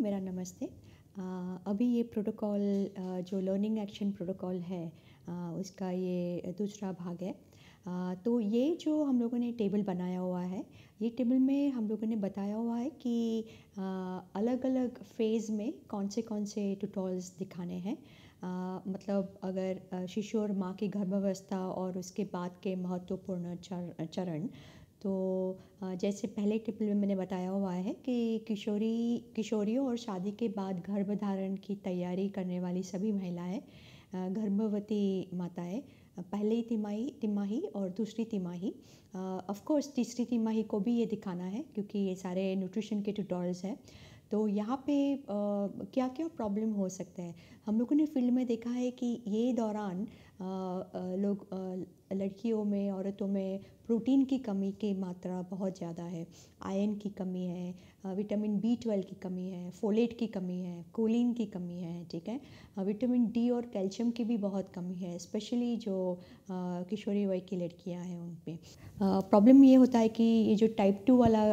मेरा नमस्ते अभी ये प्रोटोकॉल जो लर्निंग एक्शन प्रोटोकॉल है उसका ये दूसरा भाग है तो ये जो हम लोगों ने टेबल बनाया हुआ है ये टेबल में हम लोगों ने बताया हुआ है कि अलग अलग फेज़ में कौन से कौन से ट्यूटोरियल्स दिखाने हैं मतलब अगर शिशु और माँ की गर्भावस्था और उसके बाद के महत्वपूर्ण चरण तो जैसे पहले टिप में मैंने बताया हुआ है कि किशोरी किशोरियों और शादी के बाद गर्भधारण की तैयारी करने वाली सभी महिलाएं गर्भवती माताएं पहली तिमाही तिमाही और दूसरी तिमाही ऑफ कोर्स तीसरी तिमाही को भी ये दिखाना है क्योंकि ये सारे न्यूट्रिशन के ट्यूटोरियल्स हैं तो यहाँ पे आ, क्या क्या प्रॉब्लम हो सकते हैं हम लोगों ने फील्ड में देखा है कि ये दौरान लोग लड़कियों में औरतों में प्रोटीन की कमी की मात्रा बहुत ज़्यादा है आयरन की कमी है विटामिन बी ट्वेल्व की कमी है फोलेट की कमी है कोलिन की कमी है ठीक है विटामिन डी और कैल्शियम की भी बहुत कमी है स्पेशली जो किशोरी वय की लड़कियां हैं उन पर प्रॉब्लम ये होता है कि ये जो टाइप टू वाला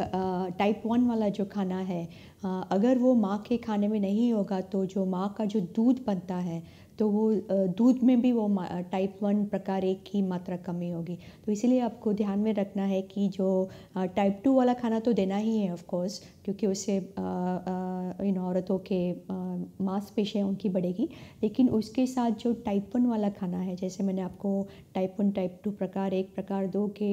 टाइप वन वाला जो खाना है अगर वो माँ के खाने में नहीं होगा तो जो माँ का जो दूध बनता है तो वो दूध में भी वो टाइप वन प्रकार एक की मात्रा कमी होगी तो इसीलिए आपको ध्यान में रखना है कि जो टाइप टू वाला खाना तो देना ही है ऑफकोर्स क्योंकि उससे इन औरतों के मांसपेशियाँ उनकी बढ़ेगी लेकिन उसके साथ जो टाइप वन वाला खाना है जैसे मैंने आपको टाइप वन टाइप टू प्रकार एक प्रकार दो के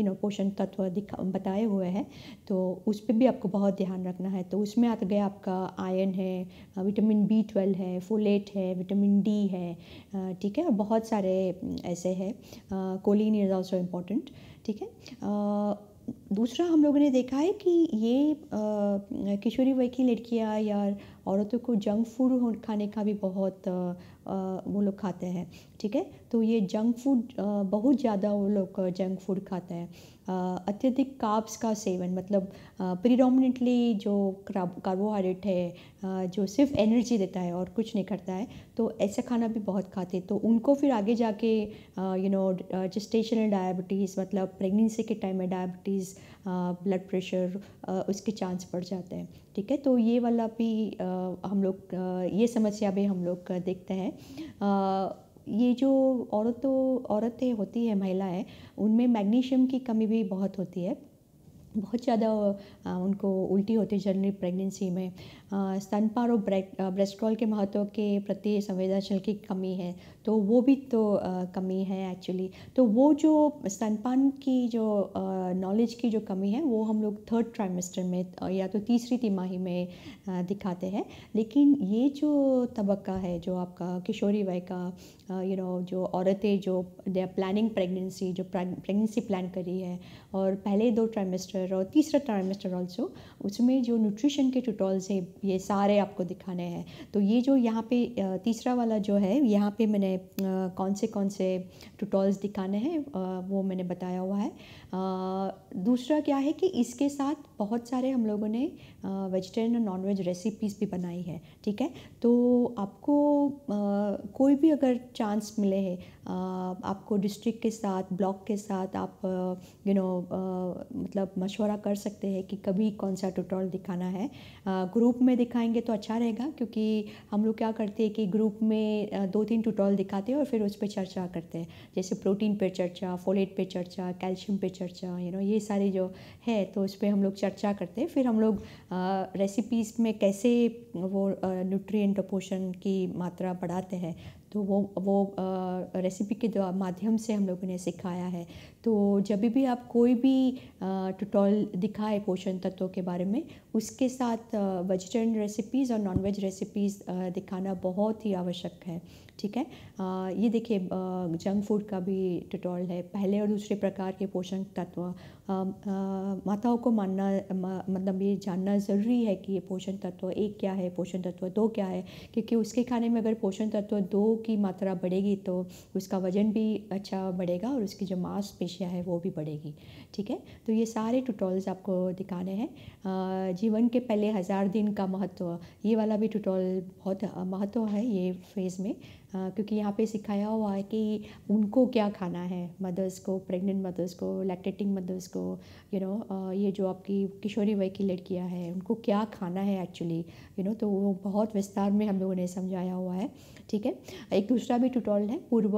इन पोषण तत्व दिखा बताए हुए हैं तो उस पर भी आपको बहुत ध्यान रखना है तो उसमें आता गया आपका आयन है विटामिन बी ट्वेल्व है फोलेट है है विटामिन डी है ठीक है और बहुत सारे ऐसे हैं कोलिन इज़ ऑल्सो इम्पोर्टेंट ठीक है दूसरा हम लोगों ने देखा है कि ये किशोरी वय की लड़कियाँ या औरतों को जंक फूड खाने का भी बहुत आ, वो लोग खाते हैं ठीक है तो ये जंक फूड बहुत ज़्यादा वो लोग जंक फूड खाते हैं अत्यधिक काप्स का सेवन मतलब प्रीडोमिनेटली जो कार्बोहाइड्रेट है जो सिर्फ एनर्जी देता है और कुछ नहीं करता है तो ऐसा खाना भी बहुत खाते तो उनको फिर आगे जाके यू नो जेस्टेशनल डायबिटीज़ मतलब प्रेगनेंसी के टाइम में डायबिटीज़ ब्लड प्रेशर उसके चांस बढ़ जाते हैं ठीक है तो ये वाला भी हम लोग ये समस्या भी हम लोग देखते हैं ये जो औरतों औरतें होती है महिलाएं उनमें मैग्नीशियम की कमी भी बहुत होती है बहुत ज़्यादा उनको उल्टी होती है जनरली प्रेगनेंसी में स्तनपान और ब्रेस्ट्रॉल के महत्व के प्रति संवेदनशील की कमी है तो वो भी तो कमी है एक्चुअली तो वो जो स्तनपान की जो नॉलेज की जो कमी है वो हम लोग थर्ड ट्राइमेस्टर में या तो तीसरी तिमाही में दिखाते हैं लेकिन ये जो तबका है जो आपका किशोरी वय का यू नो जो औरतें जो दे आर प्लानिंग प्रेगनेंसी जो प्रेगनेंसी प्लान करी है और पहले दो ट्राइमेस्टर और तीसरा ट्राइमेस्टर ऑल्सो उसमें जो न्यूट्रिशन के ट्यूटोल्स हैं ये सारे आपको दिखाने हैं तो ये जो यहाँ पे तीसरा वाला जो है यहाँ पे मैंने कौन से कौन से ट्यूटोल्स दिखाने हैं वो मैंने बताया हुआ है दूसरा क्या है कि इसके साथ बहुत सारे हम लोगों ने वेजिटेरियन और नॉन वेज रेसिपीज़ भी बनाई है ठीक है तो आपको कोई भी अगर चांस मिले है आपको डिस्ट्रिक्ट के साथ ब्लॉक के साथ आप यू नो मतलब मशवरा कर सकते हैं कि कभी कौन सा ट्यूटोरियल दिखाना है ग्रुप में दिखाएंगे तो अच्छा रहेगा क्योंकि हम लोग क्या करते हैं कि ग्रुप में दो तीन ट्यूटोरियल दिखाते हैं और फिर उस पर चर्चा करते हैं जैसे प्रोटीन पे चर्चा फोलेट पे चर्चा कैल्शियम पे चर्चा यू नो ये सारे जो है तो उस पर हम लोग चर्चा करते हैं फिर हम लोग रेसिपीज़ में कैसे वो न्यूट्रिएंट पोषण की मात्रा बढ़ाते हैं तो वो वो रेसिपी के माध्यम से हम लोगों ने सिखाया है तो जब भी आप कोई भी ट्यूटोरियल दिखाए पोषण तत्वों के बारे में उसके साथ वेजिटेरियन रेसिपीज़ और नॉन वेज रेसिपीज़ दिखाना बहुत ही आवश्यक है ठीक है आ, ये देखिए जंक फूड का भी ट्यूटोरियल है पहले और दूसरे प्रकार के पोषण तत्व माताओं को मानना मा, मतलब ये जानना ज़रूरी है कि ये पोषण तत्व एक क्या है पोषण तत्व दो क्या है क्योंकि उसके खाने में अगर पोषण तत्व दो की मात्रा बढ़ेगी तो उसका वजन भी अच्छा बढ़ेगा और उसकी जो मांसपेशियाँ है वो भी बढ़ेगी ठीक है तो ये सारे ट्यूटोरियल्स आपको दिखाने हैं जीवन के पहले हज़ार दिन का महत्व ये वाला भी ट्यूटोरियल बहुत महत्व है ये फेज़ में क्योंकि यहाँ पे सिखाया हुआ है कि उनको क्या खाना है मदर्स को प्रेग्नेंट मदर्स को लैक्टेटिंग मदर्स को यू you नो know, ये जो आपकी किशोरी वय की लड़कियाँ हैं उनको क्या खाना है एक्चुअली यू नो तो वो बहुत विस्तार में हम लोगों ने समझाया हुआ है ठीक है एक दूसरा भी टुटोल है पूर्व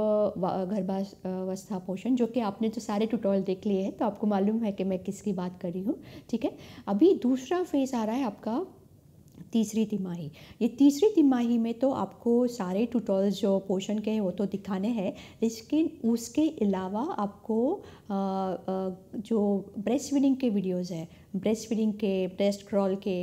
गर्भावस्था पोषण जो कि आपने तो सारे टुटोल देख लिए हैं तो आपको मालूम है कि मैं किसकी बात कर रही हूँ ठीक है अभी दूसरा फेज़ आ रहा है आपका तीसरी तिमाही ये तीसरी तिमाही में तो आपको सारे ट्यूटोरियल्स जो पोर्शन के हैं वो तो दिखाने हैं लेकिन उसके अलावा आपको आ, आ, जो ब्रेस्ट फीडिंग के वीडियोज़ हैं ब्रेस्ट फीडिंग के ब्रेस्ट क्रॉल के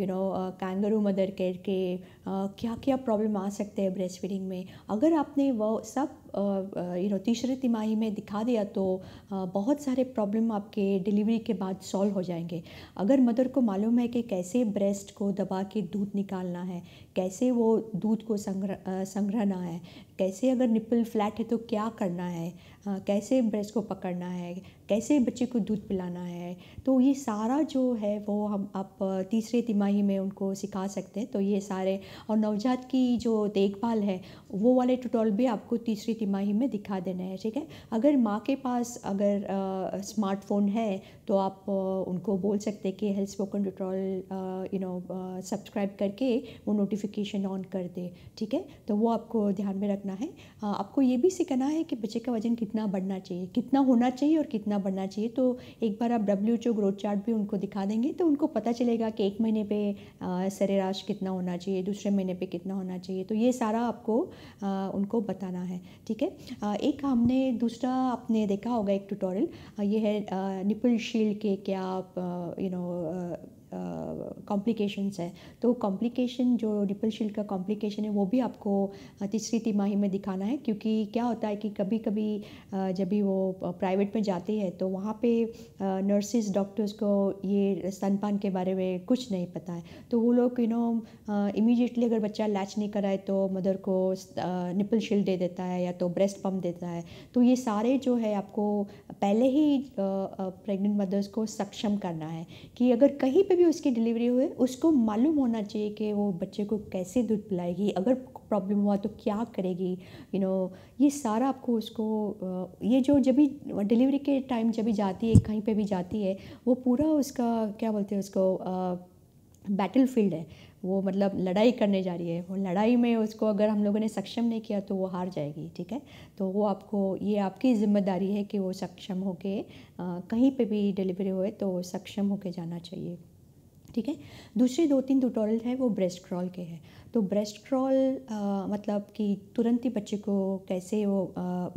you know kangaroo mother care के uh, क्या क्या प्रॉब्लम आ सकते हैं ब्रेस्ट फीडिंग में अगर आपने वो सब यू uh, नो uh, तीसरे तिमाही में दिखा दिया तो बहुत सारे प्रॉब्लम आपके डिलीवरी के बाद सॉल्व हो जाएंगे अगर मदर को मालूम है कि कैसे ब्रेस्ट को दबा के दूध निकालना है कैसे वो दूध को संग्रह संग्रहना है कैसे अगर निपल फ्लैट है तो क्या करना है हाँ, कैसे ब्रेस्ट को पकड़ना है कैसे बच्चे को दूध पिलाना है तो ये सारा जो है वो हम आप तीसरे तिमाही में उनको सिखा सकते हैं तो ये सारे और नवजात की जो देखभाल है वो वाले टूटोल भी आपको तीसरी तिमाही में दिखा देना है ठीक है अगर माँ के पास अगर स्मार्टफोन है तो आप उनको बोल सकते हैं कि health spoken tutorial you know subscribe करके वो नोटिफिकेशन ऑन कर दे ठीक है तो वो आपको ध्यान में रखना है आपको ये भी सीखना है कि बच्चे का वजन कितना कितना बढ़ना चाहिए कितना होना चाहिए और कितना बढ़ना चाहिए तो एक बार आप डब्ल्यू एच ग्रोथ चार्ट भी उनको दिखा देंगे तो उनको पता चलेगा कि एक महीने पे सरेराश कितना होना चाहिए दूसरे महीने पे कितना होना चाहिए तो ये सारा आपको आ, उनको बताना है ठीक है एक हमने दूसरा आपने देखा होगा एक ट्यूटोरियल ये है निपुल शील के क्या आप यू नो कॉम्प्लिकेशंस है तो कॉम्प्लिकेशन जो निपल शील्ड का कॉम्प्लिकेशन है वो भी आपको तीसरी तिमाही में दिखाना है क्योंकि क्या होता है कि कभी कभी जब भी वो प्राइवेट में जाते हैं तो वहाँ पे नर्सिस डॉक्टर्स को ये स्तनपान के बारे में कुछ नहीं पता है तो वो लोग यू नो इमीडिएटली अगर बच्चा लैच नहीं कराए तो मदर को निपल शील्ड दे देता है या तो ब्रेस्ट पम्प देता है तो ये सारे जो है आपको पहले ही प्रेग्नेंट मदर्स को सक्षम करना है कि अगर कहीं पर भी भी उसकी डिलीवरी हुए उसको मालूम होना चाहिए कि वो बच्चे को कैसे दूध पिलाएगी अगर प्रॉब्लम हुआ तो क्या करेगी यू you नो know, ये सारा आपको उसको ये जो जब भी डिलीवरी के टाइम जब भी जाती है कहीं पे भी जाती है वो पूरा उसका क्या बोलते हैं उसको बैटल फील्ड है वो मतलब लड़ाई करने जा रही है और लड़ाई में उसको अगर हम लोगों ने सक्षम नहीं किया तो वो हार जाएगी ठीक है तो वो आपको ये आपकी ज़िम्मेदारी है कि वो सक्षम होके कहीं पे भी डिलीवरी होए तो सक्षम होके जाना चाहिए ठीक है दूसरे दो तीन ट्यूटोरियल है वो ब्रेस्ट क्रॉल के हैं तो ब्रेस्ट क्रॉल मतलब कि तुरंत ही बच्चे को कैसे वो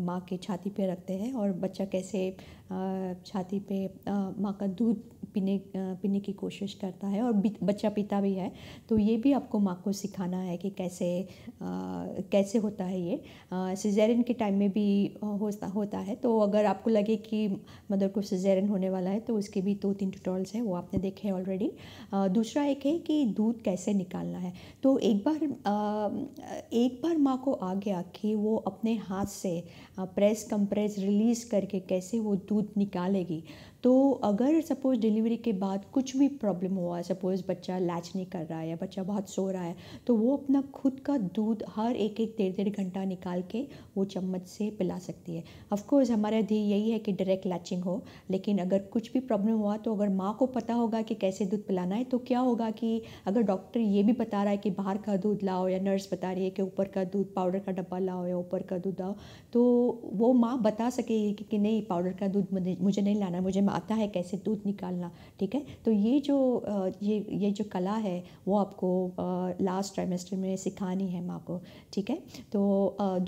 माँ के छाती पे रखते हैं और बच्चा कैसे छाती पे माँ का दूध पीने पीने की कोशिश करता है और बच्चा पीता भी है तो ये भी आपको माँ को सिखाना है कि कैसे आ, कैसे होता है ये सिजेरिन के टाइम में भी होता होता है तो अगर आपको लगे कि मदर को सिजेरिन होने वाला है तो उसके भी दो तीन ट्यूटोरियल्स हैं वो आपने देखे हैं ऑलरेडी दूसरा एक है कि दूध कैसे निकालना है तो एक बार एक बार माँ को आ गया कि वो अपने हाथ से प्रेस कंप्रेस रिलीज़ करके कैसे वो दूध निकालेगी तो अगर सपोज़ डिलीवरी के बाद कुछ भी प्रॉब्लम हुआ सपोज़ बच्चा लैच नहीं कर रहा है या बच्चा बहुत सो रहा है तो वो अपना खुद का दूध हर एक एक डेढ़ डेढ़ घंटा निकाल के वो चम्मच से पिला सकती है ऑफकोर्स हमारा ध्येय यही है कि डायरेक्ट लैचिंग हो लेकिन अगर कुछ भी प्रॉब्लम हुआ तो अगर माँ को पता होगा कि कैसे दूध पिलाना है तो क्या होगा कि अगर डॉक्टर ये भी बता रहा है कि बाहर का दूध लाओ या नर्स बता रही है कि ऊपर का दूध पाउडर का डब्बा लाओ या ऊपर का दूध लाओ तो वो माँ बता सकेगी कि, कि नहीं पाउडर का दूध मुझे नहीं लाना मुझे आता है कैसे दूध निकालना ठीक है तो ये जो ये ये जो कला है वो आपको लास्ट ट्राइमेस्टर में सिखानी है माँ को ठीक है तो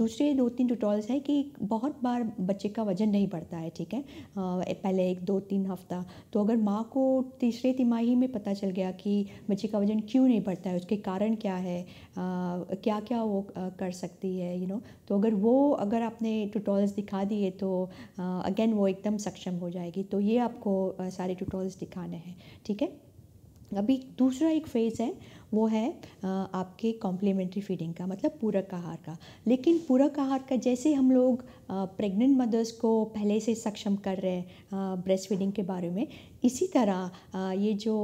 दूसरे दो तीन ट्यूटोरियल्स है कि बहुत बार बच्चे का वजन नहीं बढ़ता है ठीक है पहले एक दो तीन हफ्ता तो अगर माँ को तीसरे तिमाही में पता चल गया कि बच्चे का वजन क्यों नहीं बढ़ता है उसके कारण क्या है क्या क्या वो कर सकती है यू नो तो अगर वो अगर आपने ट्यूटोरियल्स दिखा दिए तो अगेन वो एकदम सक्षम हो जाएगी तो ये आपको सारे ट्यूटोरियल्स दिखाने हैं ठीक है अभी दूसरा एक फेज़ है वो है आपके कॉम्प्लीमेंट्री फीडिंग का मतलब पूरक आहार का लेकिन पूरक आहार का जैसे हम लोग प्रेग्नेंट मदर्स को पहले से सक्षम कर रहे हैं ब्रेस्ट फीडिंग के बारे में इसी तरह ये जो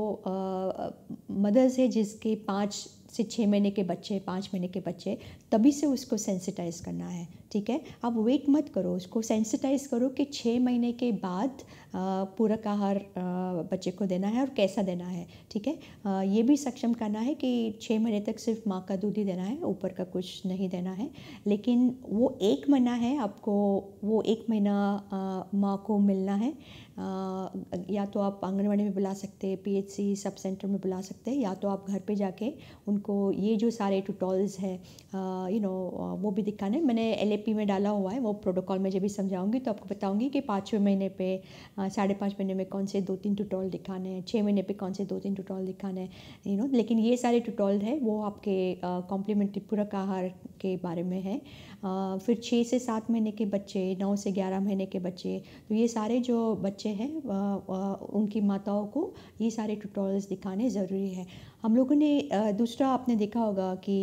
मदर्स है जिसके पाँच से छः महीने के बच्चे पाँच महीने के बच्चे तभी से उसको सेंसिटाइज करना है ठीक है आप वेट मत करो उसको सेंसिटाइज करो कि छः महीने के बाद पूरक आहार बच्चे को देना है और कैसा देना है ठीक है ये भी सक्षम करना है कि छः महीने तक सिर्फ माँ का दूध ही देना है ऊपर का कुछ नहीं देना है लेकिन वो एक महीना है आपको वो एक महीना माँ को मिलना है आ, या तो आप आंगनवाड़ी में बुला सकते हैं पीएचसी सब सेंटर में बुला सकते हैं या तो आप घर पे जाके उनको ये जो सारे टूटॉल्स हैं यू uh, नो uh, वो भी दिखाना है मैंने एल में डाला हुआ है वो प्रोटोकॉल में जब भी समझाऊंगी तो आपको बताऊंगी कि पाँचवें महीने पे uh, साढ़े पाँच महीने में कौन से दो तीन टुटोल दिखाने हैं छः महीने पे कौन से दो तीन टुटोल दिखाने हैं यू नो लेकिन ये सारे टुटोल है वो आपके कॉम्प्लीमेंट्री पूरक आहार के बारे में है आ, फिर छः से सात महीने के बच्चे नौ से ग्यारह महीने के बच्चे तो ये सारे जो बच्चे हैं उनकी माताओं को ये सारे टुटोल्स दिखाने ज़रूरी है हम लोगों ने दूसरा आपने देखा होगा कि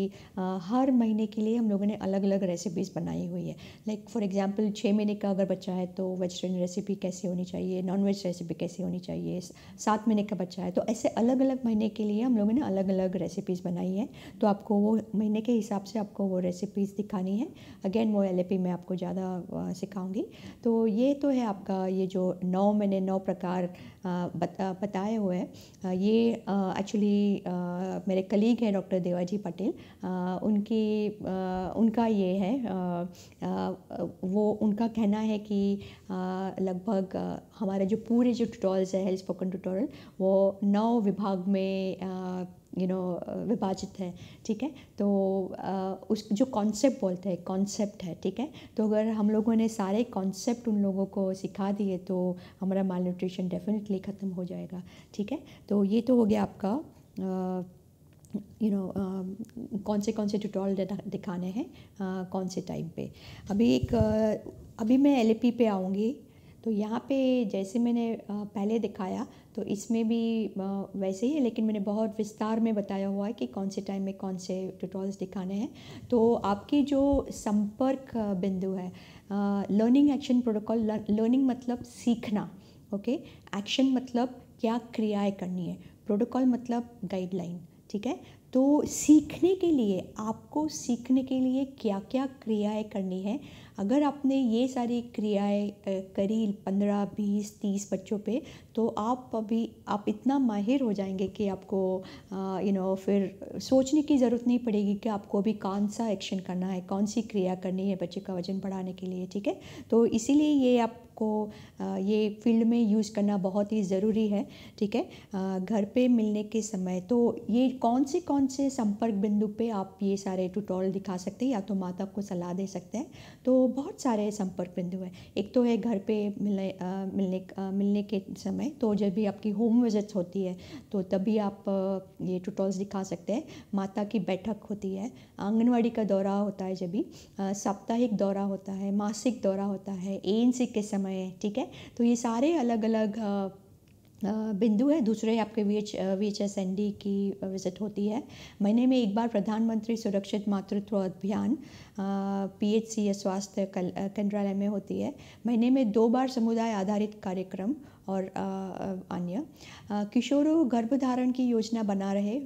हर महीने के लिए हम लोगों ने अलग अलग रेसिपीज़ बनाई हुई है लाइक फॉर एग्जांपल छः महीने का अगर बच्चा है तो वेजिटेरियन रेसिपी कैसे होनी चाहिए नॉन वेज रेसिपी कैसे होनी चाहिए सात महीने का बच्चा है तो ऐसे अलग अलग महीने के लिए हम लोगों ने अलग अलग रेसिपीज़ बनाई है तो आपको वो महीने के हिसाब से आपको वो रेसिपीज़ दिखानी है अगेन वो एल में आपको ज़्यादा सिखाऊँगी तो ये तो है आपका ये जो नौ महीने नौ प्रकार बता, बताए हुए हैं ये एक्चुअली मेरे कलीग हैं डॉक्टर देवाजी पटेल उनकी उनका ये है वो उनका कहना है कि लगभग हमारे जो पूरे जो ट्यूटोरियल्स है हेल्थ स्पोकन ट्यूटोरियल वो नौ विभाग में यू नो uh, विभाजित है ठीक है तो uh, उस जो कॉन्सेप्ट बोलते हैं कॉन्सेप्ट है ठीक है तो अगर हम लोगों ने सारे कॉन्सेप्ट उन लोगों को सिखा दिए तो हमारा माल न्यूट्रिशन डेफिनेटली ख़त्म हो जाएगा ठीक है तो ये तो हो गया आपका यू uh, नो um, कौन से कौन से ट्यूटोरियल दिखाने हैं कौन से टाइम पे अभी एक अभी मैं एल पे आऊँगी तो यहाँ पे जैसे मैंने पहले दिखाया तो इसमें भी वैसे ही है लेकिन मैंने बहुत विस्तार में बताया हुआ है कि कौन से टाइम में कौन से ट्यूटोरियल्स दिखाने हैं तो आपकी जो संपर्क बिंदु है लर्निंग एक्शन प्रोटोकॉल लर्निंग मतलब सीखना ओके एक्शन मतलब क्या क्रियाएं करनी है प्रोटोकॉल मतलब गाइडलाइन ठीक है तो सीखने के लिए आपको सीखने के लिए क्या क्या क्रियाएं करनी है अगर आपने ये सारी क्रियाएँ करी पंद्रह बीस तीस बच्चों पे तो आप अभी आप इतना माहिर हो जाएंगे कि आपको यू नो फिर सोचने की ज़रूरत नहीं पड़ेगी कि आपको अभी कौन सा एक्शन करना है कौन सी क्रिया करनी है बच्चे का वजन बढ़ाने के लिए ठीक है तो इसीलिए ये आपको ये फील्ड में यूज़ करना बहुत ही ज़रूरी है ठीक है घर पे मिलने के समय तो ये कौन से कौन से संपर्क बिंदु पे आप ये सारे ट्यूटोरियल दिखा सकते हैं या तो माता को सलाह दे सकते हैं तो बहुत सारे संपर्क बिंदु हैं एक तो है घर पे मिलने मिलने मिलने के समय में तो जब भी आपकी होम विजिट्स होती है तो तभी आप ये टूटोल्स दिखा सकते हैं माता की बैठक होती है आंगनवाड़ी का दौरा होता है जब भी साप्ताहिक दौरा होता है मासिक दौरा होता है ए के समय ठीक है तो ये सारे अलग अलग बिंदु है दूसरे आपके V H V H S N D की विजिट होती है महीने में एक बार प्रधानमंत्री सुरक्षित मातृत्व अभियान पी एच सी या स्वास्थ्य कल केंद्रालय में होती है महीने में दो बार समुदाय आधारित कार्यक्रम और अन्य किशोरों गर्भधारण की योजना बना रहे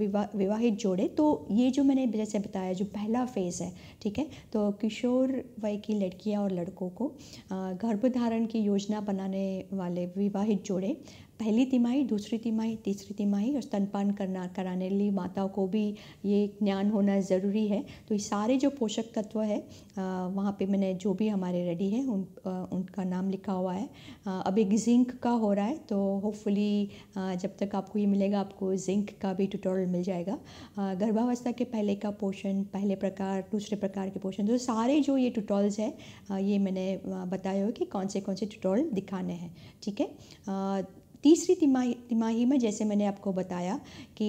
विवा विवाहित जोड़े तो ये जो मैंने जैसे बताया जो पहला फेज़ है ठीक है तो किशोर वय की लड़कियाँ और लड़कों को गर्भधारण की योजना बनाने वाले विवाहित जोड़े पहली तिमाही दूसरी तिमाही तीसरी तिमाही और स्तनपान करना कराने के लिए माताओं को भी ये ज्ञान होना ज़रूरी है तो ये सारे जो पोषक तत्व है वहाँ पे मैंने जो भी हमारे रेडी है उन आ, उनका नाम लिखा हुआ है आ, अब एक जिंक का हो रहा है तो होपफुली जब तक आपको ये मिलेगा आपको जिंक का भी ट्यूटोरियल मिल जाएगा गर्भावस्था के पहले का पोषण पहले प्रकार दूसरे प्रकार के पोषण तो सारे जो ये ट्यूटोरियल्स है ये मैंने बताया हो कि कौन से कौन से ट्यूटोरियल दिखाने हैं ठीक है तीसरी तिमाही तिमाही में जैसे मैंने आपको बताया कि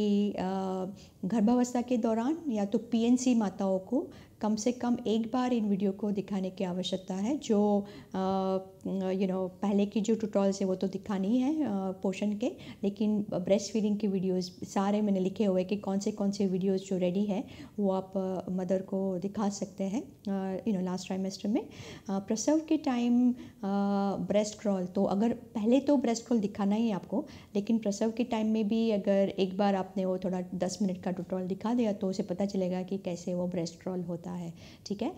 गर्भावस्था के दौरान या तो पीएनसी माताओं को कम से कम एक बार इन वीडियो को दिखाने की आवश्यकता है जो यू नो पहले की जो ट्यूटोरियल्स है वो तो दिखा नहीं है पोशन के लेकिन ब्रेस्ट फीडिंग के वीडियोस सारे मैंने लिखे हुए कि कौन से कौन से वीडियोस जो रेडी है वो आप मदर को दिखा सकते हैं यू नो लास्ट ट्राइमेस्टर में प्रसव के टाइम ब्रेस्ट क्रॉल तो अगर पहले तो ब्रेस्ट क्रॉल दिखाना ही है आपको लेकिन प्रसव के टाइम में भी अगर एक बार आपने वो थोड़ा दस मिनट का ट्यूटोरियल दिखा दिया तो उसे पता चलेगा कि कैसे वो ब्रेस्ट क्रॉल होता है ठीक है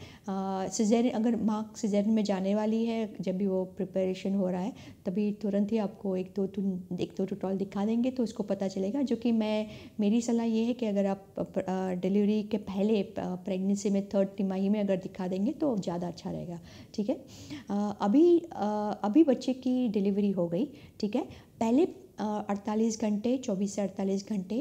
सिजेर अगर माँ सिजेर में जाने वाली है जब भी वो प्रिपरेशन हो रहा है तभी तुरंत ही आपको एक दो एक दो ट्यूटोरियल दिखा देंगे तो उसको पता चलेगा जो कि मैं मेरी सलाह ये है कि अगर आप डिलीवरी के पहले प्रेगनेंसी में थर्ड तिमाही में अगर दिखा देंगे तो ज़्यादा अच्छा रहेगा ठीक है अभी अभी बच्चे की डिलीवरी हो गई ठीक है पहले अड़तालीस घंटे चौबीस से अड़तालीस घंटे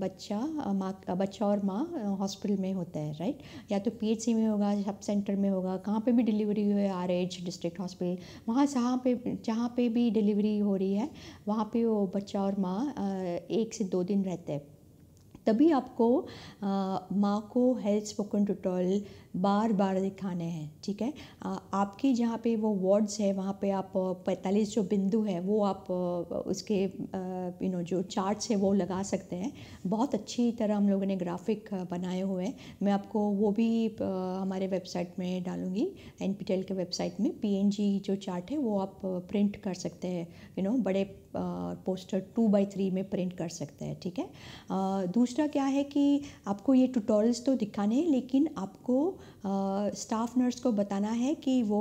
बच्चा माँ बच्चा और माँ हॉस्पिटल में होता है राइट या तो पीएचसी में होगा सब सेंटर में होगा कहाँ पे भी डिलीवरी हुई है आर एच डिस्ट्रिक्ट हॉस्पिटल वहाँ जहाँ पे जहाँ पे भी डिलीवरी हो रही है वहाँ पे वो बच्चा और माँ एक से दो दिन रहते हैं तभी आपको माँ को हेल्थ स्पोकन ट्यूटोरियल बार बार दिखाने हैं ठीक है आपकी जहाँ पे वो वर्ड्स है वहाँ पे आप पैंतालीस जो बिंदु है वो आप उसके यू नो जो चार्ट्स है वो लगा सकते हैं बहुत अच्छी तरह हम लोगों ने ग्राफिक बनाए हुए हैं मैं आपको वो भी हमारे वेबसाइट में डालूँगी एन के वेबसाइट में पी जो चार्ट है वो आप प्रिंट कर सकते हैं यू नो बड़े पोस्टर टू बाई थ्री में प्रिंट कर सकते हैं ठीक है दूसरा क्या है कि आपको ये ट्यूटोरियल्स तो दिखाने हैं लेकिन आपको स्टाफ नर्स को बताना है कि वो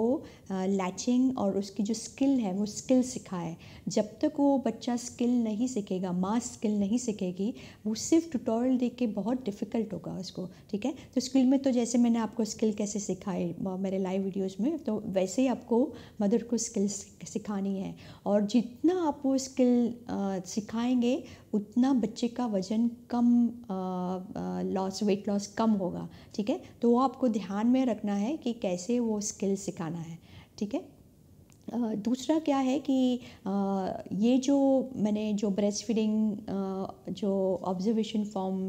लैचिंग और उसकी जो स्किल है वो स्किल सिखाए जब तक वो बच्चा स्किल नहीं सीखेगा माँ स्किल नहीं सीखेगी वो सिर्फ ट्यूटोरियल देख के बहुत डिफ़िकल्ट होगा उसको ठीक है तो स्किल में तो जैसे मैंने आपको स्किल कैसे सिखाए मेरे लाइव वीडियोज़ में तो वैसे ही आपको मदर को स्किल सिखानी है और जितना आप वो स्किल सिखाएंगे उतना बच्चे का वज़न कम लॉस वेट लॉस कम होगा ठीक है तो वो आपको ध्यान में रखना है कि कैसे वो स्किल सिखाना है ठीक है दूसरा क्या है कि ये जो मैंने जो ब्रेस्ट फीडिंग जो ऑब्जर्वेशन फॉर्म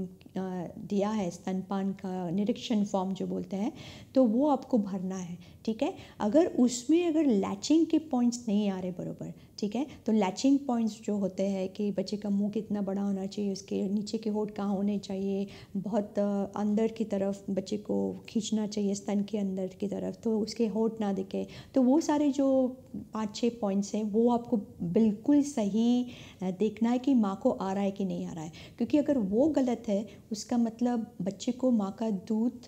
दिया है स्तनपान का निरीक्षण फॉर्म जो बोलते हैं तो वो आपको भरना है ठीक है अगर उसमें अगर लैचिंग के पॉइंट्स नहीं आ रहे बरोबर ठीक है तो लैचिंग पॉइंट्स जो होते हैं कि बच्चे का मुंह कितना बड़ा होना चाहिए उसके नीचे के होठ कहाँ होने चाहिए बहुत अंदर की तरफ बच्चे को खींचना चाहिए स्तन के अंदर की तरफ तो उसके होठ ना दिखे तो वो सारे जो पाँच छः पॉइंट्स हैं वो आपको बिल्कुल सही देखना है कि माँ को आ रहा है कि नहीं आ रहा है क्योंकि अगर वो गलत है उसका मतलब बच्चे को माँ का दूध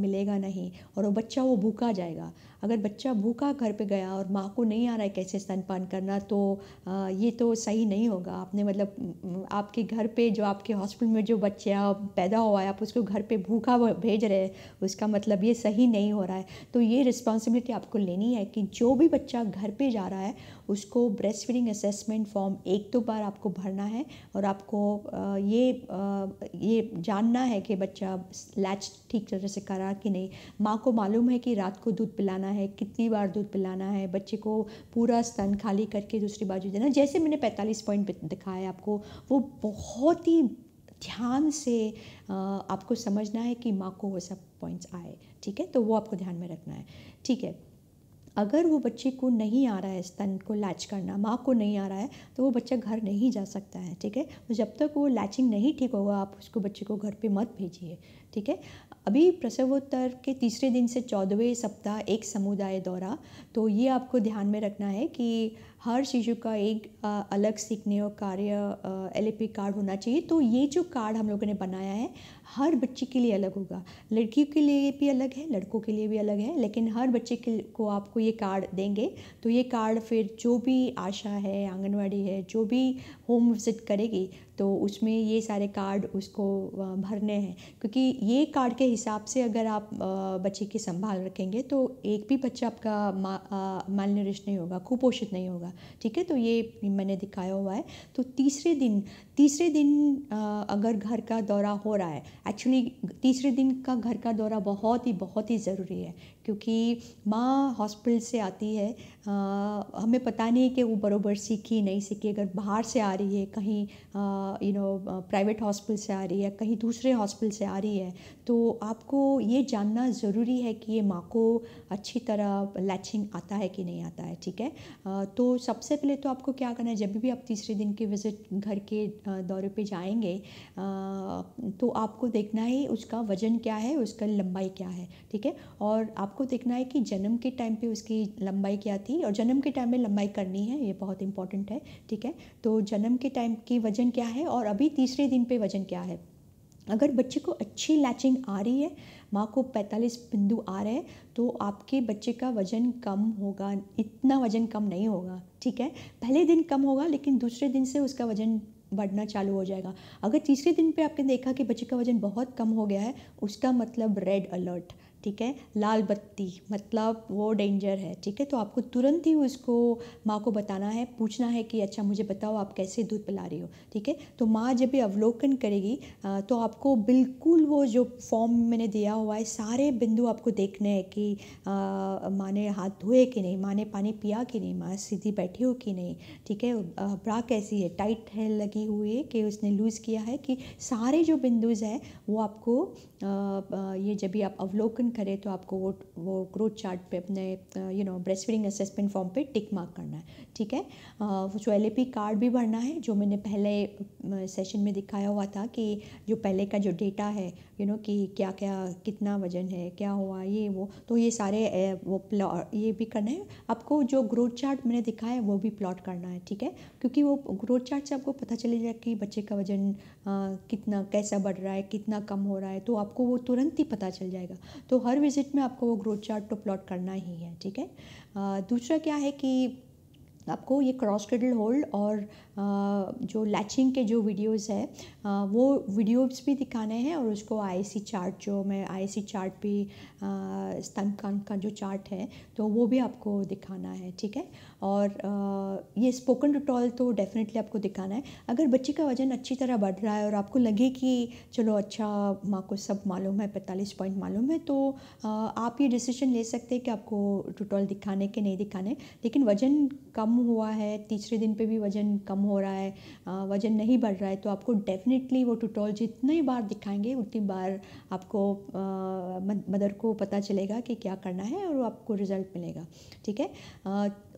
मिलेगा नहीं और वो बच्चा वो भूखा जाएगा अगर बच्चा भूखा घर पे गया और माँ को नहीं आ रहा है कैसे स्तनपान करना तो ये तो सही नहीं होगा आपने मतलब आपके घर पे जो आपके हॉस्पिटल में जो बच्चा पैदा हुआ है आप उसको घर पे भूखा भेज रहे हैं उसका मतलब ये सही नहीं हो रहा है तो ये रिस्पॉन्सिबिलिटी आपको लेनी है कि जो भी बच्चा घर पर जा रहा है उसको ब्रेस्ट फीडिंग असेसमेंट फॉर्म एक दो बार आपको भरना है और आपको ये ये जानना है कि बच्चा लैच ठीक तरह से करा कि नहीं माँ को मालूम है कि रात को दूध पिलाना है कितनी बार दूध पिलाना है बच्चे को पूरा स्तन खाली करके दूसरी बाजू देना जैसे मैंने पैंतालीस पॉइंट दिखाया आपको वो बहुत ही ध्यान से आपको समझना है कि माँ को वो सब पॉइंट्स आए ठीक है तो वो आपको ध्यान में रखना है ठीक है अगर वो बच्चे को नहीं आ रहा है स्तन को लैच करना माँ को नहीं आ रहा है तो वो बच्चा घर नहीं जा सकता है ठीक है तो जब तक वो लैचिंग नहीं ठीक होगा आप उसको बच्चे को घर पे मत भेजिए ठीक है अभी प्रसवोत्तर के तीसरे दिन से चौदहवें सप्ताह एक समुदाय दौरा तो ये आपको ध्यान में रखना है कि हर शिशु का एक अलग सीखने और कार्य एल कार्ड होना चाहिए तो ये जो कार्ड हम लोगों ने बनाया है हर बच्चे के लिए अलग होगा लड़कियों के लिए भी अलग है लड़कों के लिए भी अलग है लेकिन हर बच्चे के को आपको ये कार्ड देंगे तो ये कार्ड फिर जो भी आशा है आंगनवाड़ी है जो भी होम विजिट करेगी तो उसमें ये सारे कार्ड उसको भरने हैं क्योंकि ये कार्ड के हिसाब से अगर आप बच्चे की संभाल रखेंगे तो एक भी बच्चा आपका माल नरिश नहीं होगा कुपोषित नहीं होगा ठीक है तो ये मैंने दिखाया हुआ है तो तीसरे दिन तीसरे दिन अगर घर का दौरा हो रहा है एक्चुअली तीसरे दिन का घर का दौरा बहुत ही बहुत ही ज़रूरी है क्योंकि माँ हॉस्पिटल से आती है हमें पता नहीं कि वो बरोबर सीखी नहीं सीखी अगर बाहर से आ रही है कहीं यू नो प्राइवेट हॉस्पिटल से आ रही है कहीं दूसरे हॉस्पिटल से आ रही है तो आपको ये जानना ज़रूरी है कि ये माँ को अच्छी तरह लैचिंग आता है कि नहीं आता है ठीक है तो सबसे पहले तो आपको क्या करना है जब भी आप तीसरे दिन के विज़िट घर के दौरे पर जाएंगे तो आपको देखना है उसका वज़न क्या है उसका लंबाई क्या है ठीक है और आप आपको देखना है कि जन्म के टाइम पे उसकी लंबाई क्या थी और जन्म के टाइम में लंबाई करनी है ये बहुत इंपॉर्टेंट है ठीक है तो जन्म के टाइम की वज़न क्या है और अभी तीसरे दिन पे वज़न क्या है अगर बच्चे को अच्छी लैचिंग आ रही है माँ को 45 बिंदु आ रहे हैं तो आपके बच्चे का वज़न कम होगा इतना वज़न कम नहीं होगा ठीक है पहले दिन कम होगा लेकिन दूसरे दिन से उसका वज़न बढ़ना चालू हो जाएगा अगर तीसरे दिन पे आपने देखा कि बच्चे का वज़न बहुत कम हो गया है उसका मतलब रेड अलर्ट ठीक है लाल बत्ती मतलब वो डेंजर है ठीक है तो आपको तुरंत ही उसको माँ को बताना है पूछना है कि अच्छा मुझे बताओ आप कैसे दूध पिला रही हो ठीक है तो माँ जब भी अवलोकन करेगी तो आपको बिल्कुल वो जो फॉर्म मैंने दिया हुआ है सारे बिंदु आपको देखने हैं कि माँ ने हाथ धोए कि नहीं माँ ने पानी पिया कि नहीं माँ सीधी बैठी हो कि नहीं ठीक है ब्रा कैसी है टाइट है लगी हुई है कि उसने लूज़ किया है कि सारे जो बिंदुज हैं वो आपको ये जब भी आप अवलोकन करें तो आपको वो वो ग्रोथ चार्ट पे अपने you know breast feeding assessment form पे टिक मार्क करना है ठीक है जो एल कार्ड भी भरना है जो मैंने पहले सेशन में दिखाया हुआ था कि जो पहले का जो डेटा है यू you नो know, कि क्या क्या कितना वजन है क्या हुआ ये वो तो ये सारे वो ये भी करना है आपको जो ग्रोथ चार्ट मैंने दिखाया है वो भी प्लॉट करना है ठीक है क्योंकि वो ग्रोथ चार्ट से आपको पता चले जाए कि बच्चे का वजन कितना कैसा बढ़ रहा है कितना कम हो रहा है तो आपको वो तुरंत ही पता चल जाएगा तो हर विजिट में आपको वो ग्रोथ चार्ट तो प्लॉट करना ही है ठीक है दूसरा क्या है कि आपको ये क्रॉस क्रेडल होल्ड और जो लैचिंग के जो वीडियोस है वो वीडियोस भी दिखाने हैं और उसको आईसी चार्ट जो मैं आईसी चार्ट भी स्तन का जो चार्ट है तो वो भी आपको दिखाना है ठीक है और ये स्पोकन ट्यूटोरियल तो डेफिनेटली आपको दिखाना है अगर बच्चे का वज़न अच्छी तरह बढ़ रहा है और आपको लगे कि चलो अच्छा माँ को सब मालूम है पैंतालीस पॉइंट मालूम है तो आप ये डिसीजन ले सकते हैं कि आपको ट्यूटोरियल दिखाने के नहीं दिखाने लेकिन वज़न कम हुआ है तीसरे दिन पर भी वज़न कम हो रहा है वज़न नहीं बढ़ रहा है तो आपको डेफिनेटली वो ट्यूटोरियल जितनी बार दिखाएंगे उतनी बार आपको मदर को पता चलेगा कि क्या करना है और आपको रिज़ल्ट मिलेगा ठीक है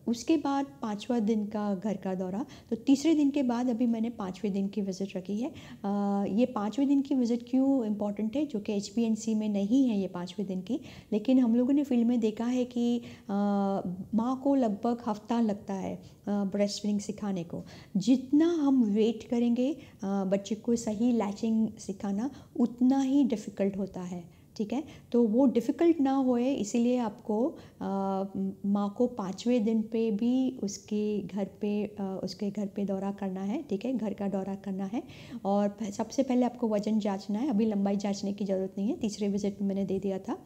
उसके बाद पाँचवा दिन का घर का दौरा तो तीसरे दिन के बाद अभी मैंने पाँचवें दिन की विज़िट रखी है आ, ये पाँचवें दिन की विज़िट क्यों इम्पॉर्टेंट है जो कि एच में नहीं है ये पाँचवें दिन की लेकिन हम लोगों ने फील्ड में देखा है कि माँ को लगभग हफ्ता लगता है ब्रेस्ट फीडिंग सिखाने को जितना हम वेट करेंगे बच्चे को सही लैचिंग सिखाना उतना ही डिफ़िकल्ट होता है ठीक है तो वो डिफ़िकल्ट ना होए इसीलिए आपको माँ को पाँचवें दिन पे भी उसके घर पे आ, उसके घर पे दौरा करना है ठीक है घर का दौरा करना है और सबसे पहले आपको वज़न जांचना है अभी लंबाई जांचने की ज़रूरत नहीं है तीसरे विजिट में मैंने दे दिया था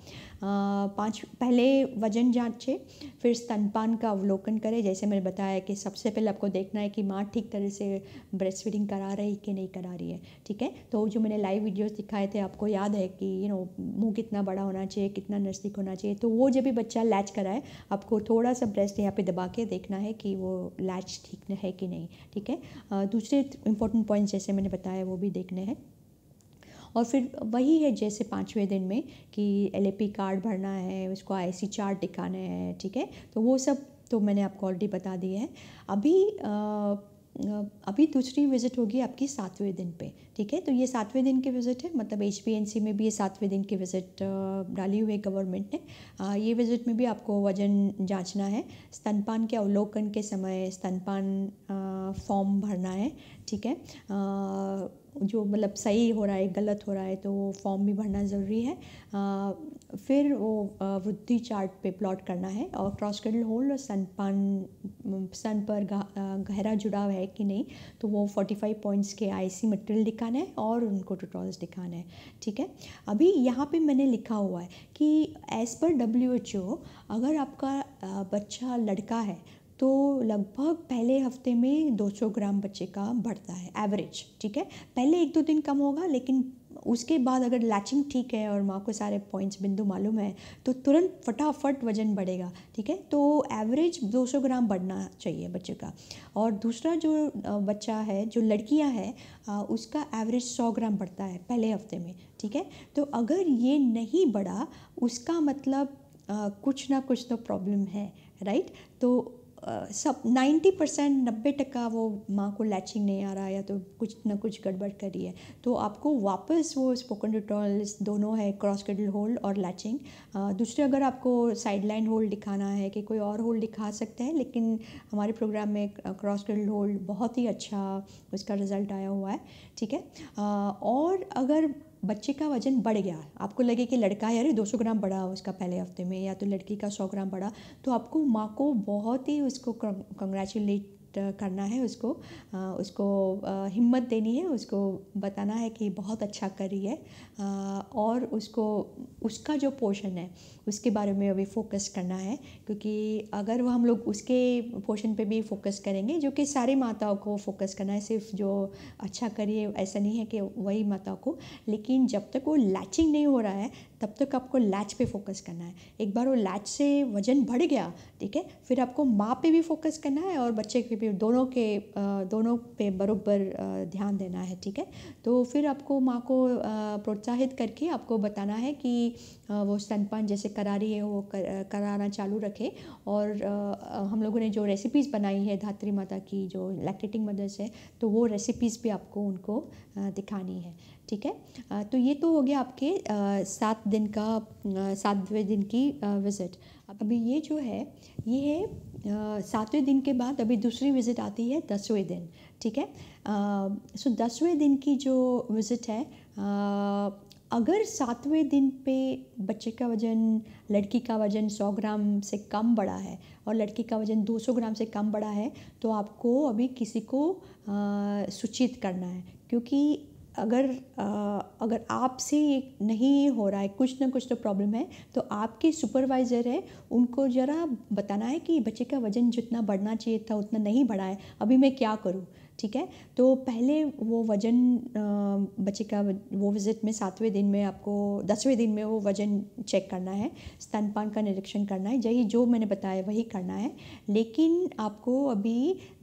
पाँच पहले वज़न जांचे फिर स्तनपान का अवलोकन करें जैसे मैंने बताया कि सबसे पहले आपको देखना है कि माँ ठीक तरह से ब्रेस्ट फीडिंग करा रही कि नहीं करा रही है ठीक है तो जो मैंने लाइव वीडियोज़ दिखाए थे आपको याद है कि यू नो मुंह कितना बड़ा होना चाहिए कितना नज़दीक होना चाहिए तो वो जब भी बच्चा लैच कराए आपको थोड़ा सा ब्रेस्ट यहाँ पे दबा के देखना है कि वो लैच ठीक है कि नहीं ठीक है दूसरे इंपॉर्टेंट पॉइंट्स जैसे मैंने बताया वो भी देखने हैं और फिर वही है जैसे पाँचवें दिन में कि एल कार्ड भरना है उसको आई सी चार्ट दिखाना है ठीक है तो वो सब तो मैंने आपको ऑलरेडी बता दिया है अभी आ, अभी दूसरी विज़िट होगी आपकी सातवें दिन पे ठीक है तो ये सातवें दिन की विज़िट है मतलब एच में भी ये सातवें दिन की विज़िट डाली हुई है गवर्नमेंट ने ये विज़िट में भी आपको वजन जांचना है स्तनपान के अवलोकन के समय स्तनपान फॉर्म भरना है ठीक है जो मतलब सही हो रहा है गलत हो रहा है तो फॉर्म भी भरना ज़रूरी है फिर वो वृद्धि चार्ट पे प्लॉट करना है और क्रॉस कडल होल्ड और सन पान सन पर गहरा जुड़ाव है कि नहीं तो वो 45 पॉइंट्स के आईसी मटेरियल दिखाना है और उनको टोटॉल्स दिखाना है ठीक है अभी यहाँ पे मैंने लिखा हुआ है कि एज़ पर डब्ल्यू एच ओ अगर आपका बच्चा लड़का है तो लगभग पहले हफ्ते में 200 ग्राम बच्चे का बढ़ता है एवरेज ठीक है पहले एक दो दिन कम होगा लेकिन उसके बाद अगर लैचिंग ठीक है और माँ को सारे पॉइंट्स बिंदु मालूम है तो तुरंत फटाफट वजन बढ़ेगा ठीक है तो एवरेज 200 ग्राम बढ़ना चाहिए बच्चे का और दूसरा जो बच्चा है जो लड़कियाँ हैं उसका एवरेज 100 ग्राम बढ़ता है पहले हफ्ते में ठीक है तो अगर ये नहीं बढ़ा उसका मतलब कुछ ना कुछ तो प्रॉब्लम है राइट तो सब नाइन्टी परसेंट नब्बे टका वो माँ को लैचिंग नहीं आ रहा है या तो कुछ ना कुछ गड़बड़ करी है तो आपको वापस वो स्पोकन ट्यूटोरियल्स दोनों है क्रॉस कडल होल्ड और लैचिंग दूसरे अगर आपको साइड लाइन होल्ड दिखाना है कि कोई और होल्ड दिखा सकते हैं लेकिन हमारे प्रोग्राम में क्रॉस कडल होल्ड बहुत ही अच्छा उसका रिज़ल्ट आया हुआ है ठीक है और अगर बच्चे का वजन बढ़ गया आपको लगे कि लड़का है अरे 200 ग्राम बढ़ा उसका पहले हफ्ते में या तो लड़की का 100 ग्राम बढ़ा तो आपको माँ को बहुत ही उसको कंग्रेचुलेट Uh, करना है उसको uh, उसको uh, हिम्मत देनी है उसको बताना है कि बहुत अच्छा कर रही है और उसको उसका जो पोर्शन है उसके बारे में अभी फोकस करना है क्योंकि अगर वह हम लोग उसके पोर्शन पे भी फोकस करेंगे जो कि सारी माताओं को फोकस करना है सिर्फ जो अच्छा करिए ऐसा नहीं है कि वही माता को लेकिन जब तक वो लैचिंग नहीं हो रहा है तब तक आपको लैच पे फोकस करना है एक बार वो लैच से वजन बढ़ गया ठीक है फिर आपको माँ पे भी फोकस करना है और बच्चे के भी दोनों के दोनों पे बरोबर ध्यान देना है ठीक है तो फिर आपको माँ को प्रोत्साहित करके आपको बताना है कि वो स्तनपान जैसे करारी है वो कर, कराना चालू रखे और हम लोगों ने जो रेसिपीज़ बनाई है धात्री माता की जो लैक्टेटिंग मदर्स है तो वो रेसिपीज़ भी आपको उनको दिखानी है ठीक है तो ये तो हो गया आपके सात दिन का सातवें दिन की विज़िट अभी ये जो है ये है सातवें दिन के बाद अभी दूसरी विज़िट आती है दसवें दिन ठीक है सो दसवें दिन की जो विज़िट है आ, अगर सातवें दिन पे बच्चे का वज़न लड़की का वज़न 100 ग्राम से कम बड़ा है और लड़की का वज़न 200 ग्राम से कम बड़ा है तो आपको अभी किसी को आ, सूचित करना है क्योंकि अगर अगर आपसे नहीं हो रहा है कुछ ना कुछ तो प्रॉब्लम है तो आपके सुपरवाइज़र है उनको ज़रा बताना है कि बच्चे का वज़न जितना बढ़ना चाहिए था उतना नहीं बढ़ा है अभी मैं क्या करूँ ठीक है तो पहले वो वज़न बच्चे का वो विज़िट में सातवें दिन में आपको दसवें दिन में वो वज़न चेक करना है स्तनपान का निरीक्षण करना है यही जो मैंने बताया वही करना है लेकिन आपको अभी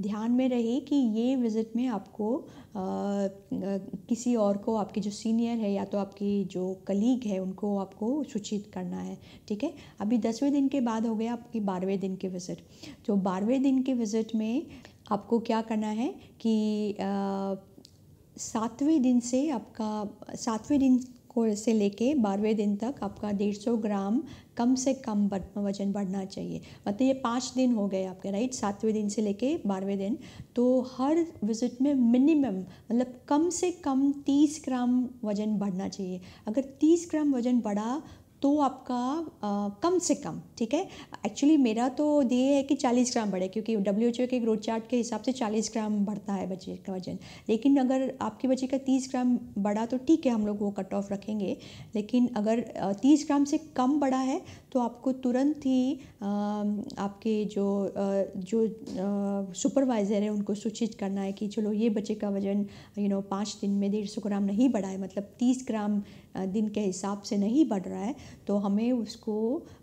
ध्यान में रहे कि ये विज़िट में आपको आ, किसी और को आपके जो सीनियर है या तो आपकी जो कलीग है उनको आपको सूचित करना है ठीक है अभी दसवें दिन के बाद हो गया आपकी बारहवें दिन के विज़िट तो बारहवें दिन के विज़िट में आपको क्या करना है कि सातवें दिन से आपका सातवें दिन को से लेके बारहवें दिन तक आपका डेढ़ सौ ग्राम कम से कम वजन बढ़ना चाहिए मतलब ये पाँच दिन हो गए आपके राइट सातवें दिन से लेके बारहवें दिन तो हर विजिट में मिनिमम मतलब कम से कम तीस ग्राम वजन बढ़ना चाहिए अगर तीस ग्राम वजन बढ़ा तो आपका आ, कम से कम ठीक है एक्चुअली मेरा तो ये है कि 40 ग्राम बढ़े क्योंकि डब्ल्यू एच ओ के ग्रोथ चार्ट के हिसाब से 40 ग्राम बढ़ता है बच्चे का वजन लेकिन अगर आपके बच्चे का 30 ग्राम बढ़ा तो ठीक है हम लोग वो कट ऑफ रखेंगे लेकिन अगर 30 ग्राम से कम बढ़ा है तो आपको तुरंत ही आ, आपके जो आ, जो सुपरवाइज़र है उनको सूचित करना है कि चलो ये बच्चे का वज़न यू नो पाँच दिन में डेढ़ सौ ग्राम नहीं बढ़ा है मतलब तीस ग्राम दिन के हिसाब से नहीं बढ़ रहा है तो हमें उसको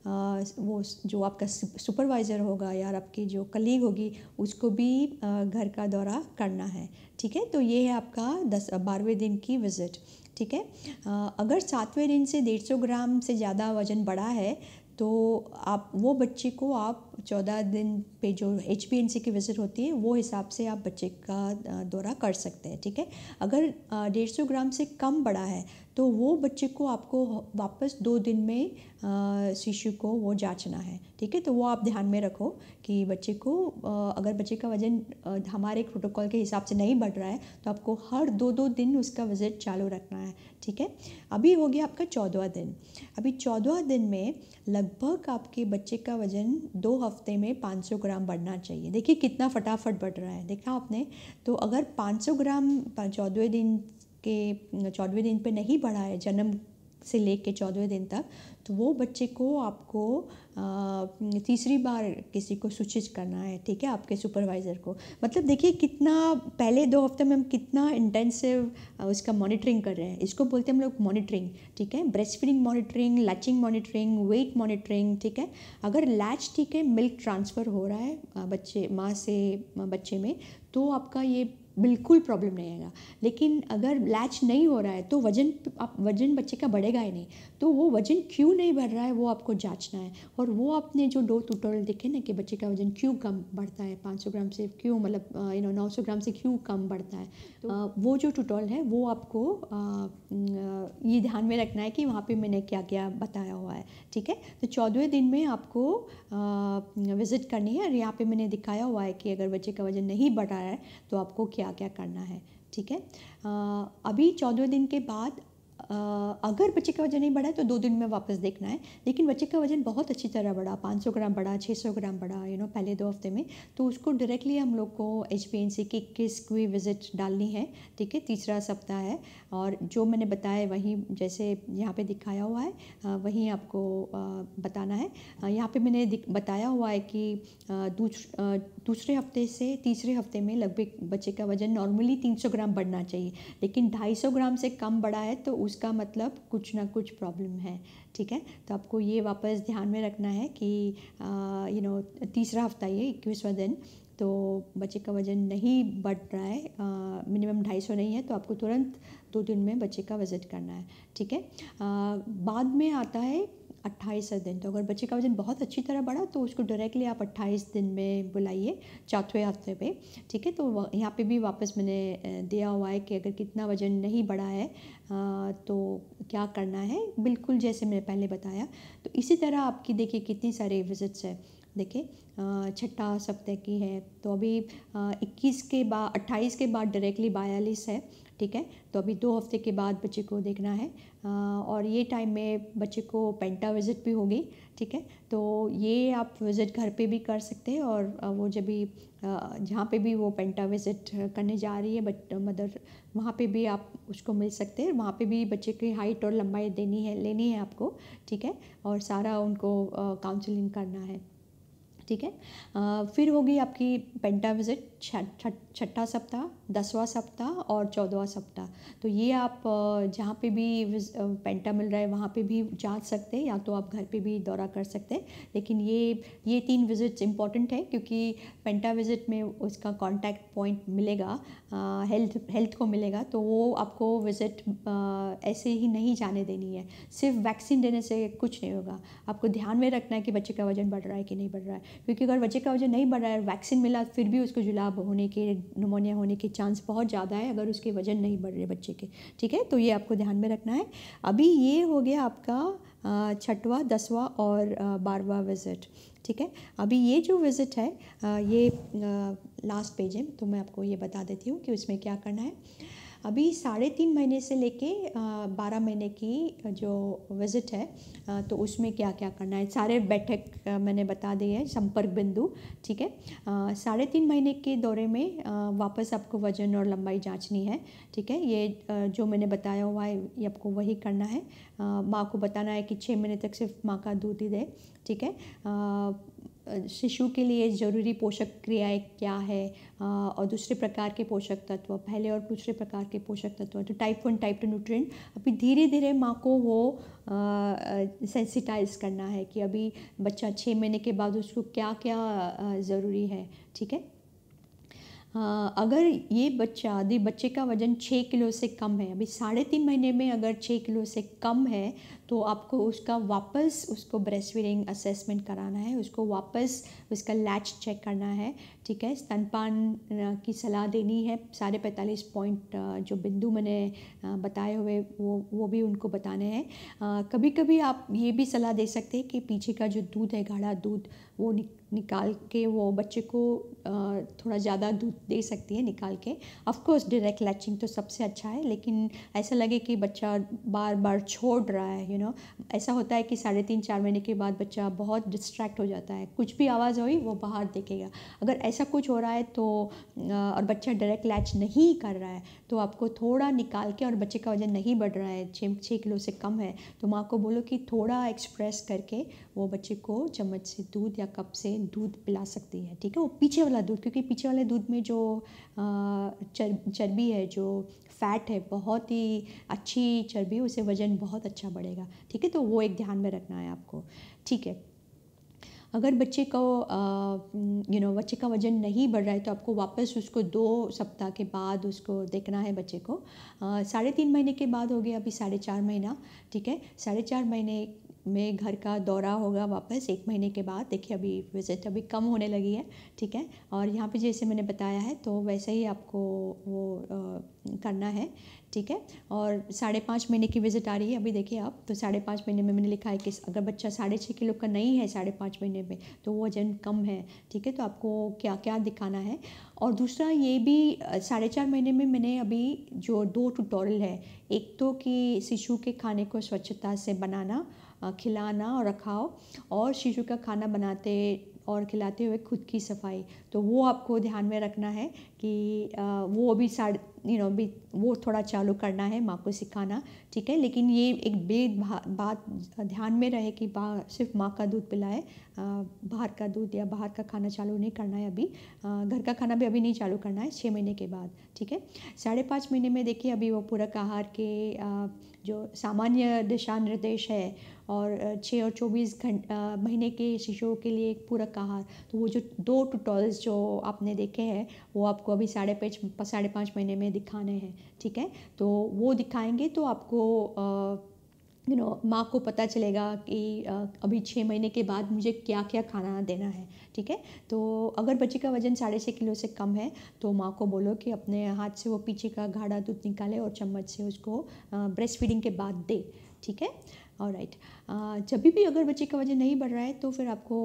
वो जो आपका सुपरवाइज़र होगा या आपकी जो कलीग होगी उसको भी घर का दौरा करना है ठीक है तो ये है आपका दस बारहवें दिन की विज़िट ठीक है अगर सातवें दिन से डेढ़ सौ ग्राम से ज़्यादा वज़न बढ़ा है तो आप वो बच्चे को आप चौदह दिन पे जो एच की विज़िट होती है वो हिसाब से आप बच्चे का दौरा कर सकते हैं ठीक है अगर डेढ़ सौ ग्राम से कम बड़ा है तो वो बच्चे को आपको वापस दो दिन में शिशु को वो जांचना है ठीक है तो वो आप ध्यान में रखो कि बच्चे को अगर बच्चे का वज़न हमारे प्रोटोकॉल के हिसाब से नहीं बढ़ रहा है तो आपको हर दो दो दिन उसका विज़िट चालू रखना है ठीक है अभी हो गया आपका चौदवा दिन अभी चौदवा दिन में लगभग आपके बच्चे का वज़न दो हफ्ते में 500 ग्राम बढ़ना चाहिए देखिए कितना फटाफट बढ़ रहा है देखा आपने तो अगर 500 ग्राम चौदहवें दिन के चौदहवें दिन पे नहीं बढ़ा है जन्म से लेके चौदहवें दिन तक तो वो बच्चे को आपको तीसरी बार किसी को सूचित करना है ठीक है आपके सुपरवाइज़र को मतलब देखिए कितना पहले दो हफ्ते में हम कितना इंटेंसिव उसका मॉनिटरिंग कर रहे हैं इसको बोलते हैं हम लोग मॉनिटरिंग ठीक है breast feeding monitoring latching monitoring weight monitoring ठीक है अगर लैच ठीक है मिल्क ट्रांसफ़र हो रहा है बच्चे माँ से बच्चे में तो आपका ये बिल्कुल प्रॉब्लम नहीं आएगा लेकिन अगर लैच नहीं हो रहा है तो वजन आप वजन बच्चे का बढ़ेगा ही नहीं तो वो वजन क्यों नहीं बढ़ रहा है वो आपको जांचना है और वो आपने जो दो ट्यूटोरियल देखे ना कि बच्चे का वजन क्यों कम बढ़ता है 500 ग्राम से क्यों मतलब यू नो 900 ग्राम से क्यों कम बढ़ता है तो आ, वो जो ट्यूटोरियल है वो आपको आ, ये ध्यान में रखना है कि वहाँ पर मैंने क्या क्या बताया हुआ है ठीक है तो चौदहवें दिन में आपको विज़िट करनी है और यहाँ पर मैंने दिखाया हुआ है कि अगर बच्चे का वजन नहीं बढ़ रहा है तो आपको क्या क्या क्या करना है ठीक है अभी चौदह दिन के बाद अगर बच्चे का वजन नहीं बढ़ा है तो दो दिन में वापस देखना है लेकिन बच्चे का वजन बहुत अच्छी तरह बढ़ा पाँच सौ ग्राम बढ़ा छः सौ ग्राम बढ़ा यू नो पहले दो हफ्ते में तो उसको डायरेक्टली हम लोग को एच पी एन सी की किस कोई विजिट डालनी है ठीक है तीसरा सप्ताह है और जो मैंने बताया वहीं जैसे यहाँ पर दिखाया हुआ है वहीं आपको बताना है यहाँ पर मैंने बताया हुआ है कि दूसरे हफ्ते से तीसरे हफ्ते में लगभग बच्चे का वजन नॉर्मली सौ ग्राम बढ़ना चाहिए लेकिन सौ ग्राम से कम बढ़ा है तो उस उसका मतलब कुछ ना कुछ प्रॉब्लम है ठीक है तो आपको ये वापस ध्यान में रखना है कि यू नो तीसरा हफ्ता ये इक्कीसवा दिन तो बच्चे का वज़न नहीं बढ़ रहा है मिनिमम ढाई सौ नहीं है तो आपको तुरंत दो दिन में बच्चे का विज़िट करना है ठीक है बाद में आता है अट्ठाईस दिन तो अगर बच्चे का वजन बहुत अच्छी तरह बढ़ा तो उसको डायरेक्टली आप अट्ठाईस दिन में बुलाइए चौथे हफ्ते पे ठीक है तो यहाँ पे भी वापस मैंने दिया हुआ है कि अगर कितना वजन नहीं बढ़ा है तो क्या करना है बिल्कुल जैसे मैंने पहले बताया तो इसी तरह आपकी देखिए कितनी सारे विजिट्स है देखिए छठा सप्ताह की है तो अभी इक्कीस के बाद अट्ठाईस के बाद डायरेक्टली बयालीस है ठीक है तो अभी दो हफ्ते के बाद बच्चे को देखना है और ये टाइम में बच्चे को पेंटा विज़िट भी होगी ठीक है तो ये आप विज़िट घर पे भी कर सकते हैं और वो जब भी जहाँ पे भी वो पेंटा विज़िट करने जा रही है बट मदर वहाँ पे भी आप उसको मिल सकते हैं वहाँ पे भी बच्चे की हाइट और लंबाई देनी है लेनी है आपको ठीक है और सारा उनको काउंसलिंग करना है ठीक है फिर होगी आपकी पेंटा विज़िट छठा सप्ताह दसवां सप्ताह और चौदवा सप्ताह तो ये आप जहाँ पे भी पेंटा मिल रहा है वहाँ पे भी जा सकते हैं या तो आप घर पे भी दौरा कर सकते हैं लेकिन ये ये तीन विज़िट्स इंपॉर्टेंट है क्योंकि पेंटा विज़िट में उसका कांटेक्ट पॉइंट मिलेगा हेल्थ हेल्थ को मिलेगा तो वो आपको विज़िट ऐसे ही नहीं जाने देनी है सिर्फ वैक्सीन देने से कुछ नहीं होगा आपको ध्यान में रखना है कि बच्चे का वजन बढ़ रहा है कि नहीं बढ़ रहा है क्योंकि अगर बच्चे का वजन नहीं बढ़ रहा है वैक्सीन मिला फिर भी उसको जुलाब होने के नमोनिया होने के चांस बहुत ज़्यादा है अगर उसके वजन नहीं बढ़ रहे बच्चे के ठीक है तो ये आपको ध्यान में रखना है अभी ये हो गया आपका छठवा दसवा और बारवा विजिट ठीक है अभी ये जो विज़िट है ये लास्ट पेज है तो मैं आपको ये बता देती हूँ कि उसमें क्या करना है अभी साढ़े तीन महीने से लेके बारह महीने की जो विज़िट है तो उसमें क्या क्या करना है सारे बैठक मैंने बता दिए हैं संपर्क बिंदु ठीक है साढ़े तीन महीने के दौरे में वापस आपको वजन और लंबाई जांचनी है ठीक है ये जो मैंने बताया हुआ है ये आपको वही करना है माँ को बताना है कि छः महीने तक सिर्फ माँ का दूध ही दे ठीक है शिशु के लिए ज़रूरी पोषक क्रियाएं क्या है और दूसरे प्रकार के पोषक तत्व पहले और दूसरे प्रकार के पोषक तत्व तो type one type two nutrient अभी धीरे धीरे माँ को वो सेंसिटाइज करना है कि अभी बच्चा छः महीने के बाद उसको क्या क्या ज़रूरी है ठीक है अगर ये बच्चा यदि बच्चे का वज़न छः किलो से कम है अभी साढ़े तीन महीने में अगर छः किलो से कम है तो आपको उसका वापस उसको ब्रेस्ट फीडिंग असेसमेंट कराना है उसको वापस उसका लैच चेक करना है ठीक है स्तनपान की सलाह देनी है साढ़े पैंतालीस पॉइंट जो बिंदु मैंने बताए हुए वो वो भी उनको बताने हैं कभी कभी आप ये भी सलाह दे सकते हैं कि पीछे का जो दूध है गाढ़ा दूध वो निक, निकाल के वो बच्चे को थोड़ा ज़्यादा दूध दे सकती है निकाल के ऑफकोर्स डायरेक्ट लैचिंग तो सबसे अच्छा है लेकिन ऐसा लगे कि बच्चा बार बार छोड़ रहा है यू नो ऐसा होता है कि साढ़े तीन चार महीने के बाद बच्चा बहुत डिस्ट्रैक्ट हो जाता है कुछ भी आवाज़ हुई वो बाहर देखेगा अगर ऐसा कुछ हो रहा है तो और बच्चा डायरेक्ट लैच नहीं कर रहा है तो आपको थोड़ा निकाल के और बच्चे का वजन नहीं बढ़ रहा है छः छः किलो से कम है तो माँ को बोलो कि थोड़ा एक्सप्रेस करके वो बच्चे को चम्मच से दूध या कप से दूध पिला सकती है ठीक है वो पीछे वाला दूध क्योंकि पीछे वाले दूध में जो चर्बी है जो फैट है बहुत ही अच्छी चर्बी उसे वज़न बहुत अच्छा बढ़ेगा ठीक है तो वो एक ध्यान में रखना है आपको ठीक है अगर बच्चे को यू नो बच्चे का वज़न नहीं बढ़ रहा है तो आपको वापस उसको दो सप्ताह के बाद उसको देखना है बच्चे को साढ़े तीन महीने के बाद हो गया अभी साढ़े चार महीना ठीक है साढ़े चार महीने में घर का दौरा होगा वापस एक महीने के बाद देखिए अभी विज़िट अभी कम होने लगी है ठीक है और यहाँ पे जैसे मैंने बताया है तो वैसे ही आपको वो आ, करना है ठीक है और साढ़े पाँच महीने की विज़िट आ रही है अभी देखिए आप तो साढ़े पाँच महीने में मैंने लिखा है कि अगर बच्चा साढ़े छः किलो का नहीं है साढ़े पाँच महीने में तो वो वजन कम है ठीक है तो आपको क्या क्या दिखाना है और दूसरा ये भी साढ़े चार महीने में मैंने अभी जो दो ट्यूटोरियल है एक तो कि शिशु के खाने को स्वच्छता से बनाना खिलाना और रखाव और शिशु का खाना बनाते और खिलाते हुए खुद की सफाई तो वो आपको ध्यान में रखना है कि वो अभी साढ़ यू नो भी वो थोड़ा चालू करना है माँ को सिखाना ठीक है लेकिन ये एक बेद बात ध्यान में रहे कि सिर्फ माँ का दूध पिलाए बाहर का दूध या बाहर का खाना चालू नहीं करना है अभी घर का खाना भी अभी नहीं चालू करना है छः महीने के बाद ठीक है साढ़े पाँच महीने में देखिए अभी वो पूरक आहार के जो सामान्य दिशा निर्देश है और छः और चौबीस घंट महीने के शिशुओं के लिए एक पूरक आहार तो वो जो दो ट्यूटोरियल्स जो आपने देखे हैं वो आपको अभी साढ़े पाँच साढ़े पाँच महीने में दिखाने हैं ठीक है तो वो दिखाएंगे तो आपको यू नो माँ को पता चलेगा कि अभी छः महीने के बाद मुझे क्या क्या खाना देना है ठीक है तो अगर बच्चे का वजन साढ़े छः किलो से कम है तो माँ को बोलो कि अपने हाथ से वो पीछे का गाढ़ा दूध निकाले और चम्मच से उसको ब्रेस्ट फीडिंग के बाद दे ठीक है और राइट uh, जब भी अगर बच्चे का वजन नहीं बढ़ रहा है तो फिर आपको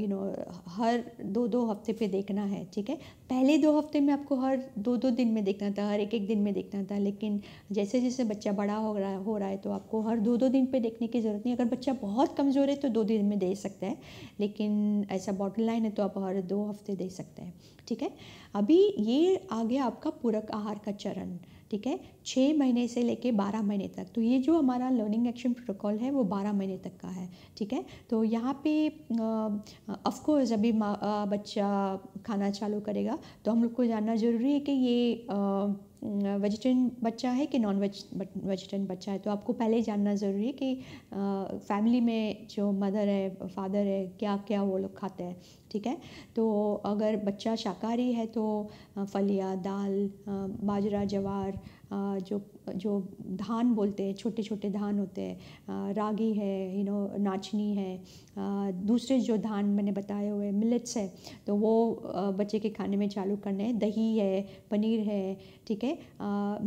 यू uh, नो हर दो दो हफ्ते पे देखना है ठीक है पहले दो हफ्ते में आपको हर दो दो दिन में देखना था हर एक एक दिन में देखना था लेकिन जैसे जैसे बच्चा बड़ा हो रहा हो रहा है तो आपको हर दो दो दिन पे देखने की ज़रूरत नहीं अगर बच्चा बहुत कमज़ोर है तो दो दिन में दे सकता है लेकिन ऐसा बॉटल लाइन है तो आप हर दो हफ्ते दे सकते हैं ठीक है अभी ये आ गया आपका पूरक आहार का चरण ठीक है छः महीने से लेके बारह महीने तक तो ये जो हमारा लर्निंग एक्शन प्रोटोकॉल है वो बारह महीने तक का है ठीक है तो यहाँ पे ऑफकोर्स अभी बच्चा खाना चालू करेगा तो हम लोग को जानना ज़रूरी है कि ये आ, वेजिटेरियन बच्चा है कि नॉन वेज वेजिटेरियन बच्चा है तो आपको पहले ही जानना ज़रूरी है कि फैमिली में जो मदर है फादर है क्या क्या वो लोग खाते हैं ठीक है तो अगर बच्चा शाकाहारी है तो फलिया दाल बाजरा जवार जो जो धान बोलते हैं छोटे छोटे धान होते हैं रागी है यू नो नाचनी है दूसरे जो धान मैंने बताए हुए मिलेट्स है तो वो बच्चे के खाने में चालू करने हैं दही है पनीर है ठीक है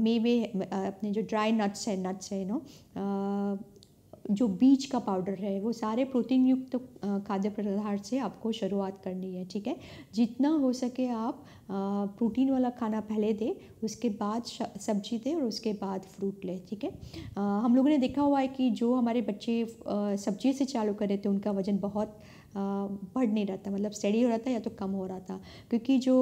मेवे अपने जो ड्राई नट्स है नट्स है यू नो जो बीज का पाउडर है वो सारे प्रोटीन युक्त तो खाद्य पदार्थ से आपको शुरुआत करनी है ठीक है जितना हो सके आप प्रोटीन वाला खाना पहले दें उसके बाद सब्जी दें और उसके बाद फ्रूट लें ठीक है हम लोगों ने देखा हुआ है कि जो हमारे बच्चे सब्जी से चालू कर रहे थे उनका वज़न बहुत बढ़ नहीं रहता मतलब स्टडी हो रहा था या तो कम हो रहा था क्योंकि जो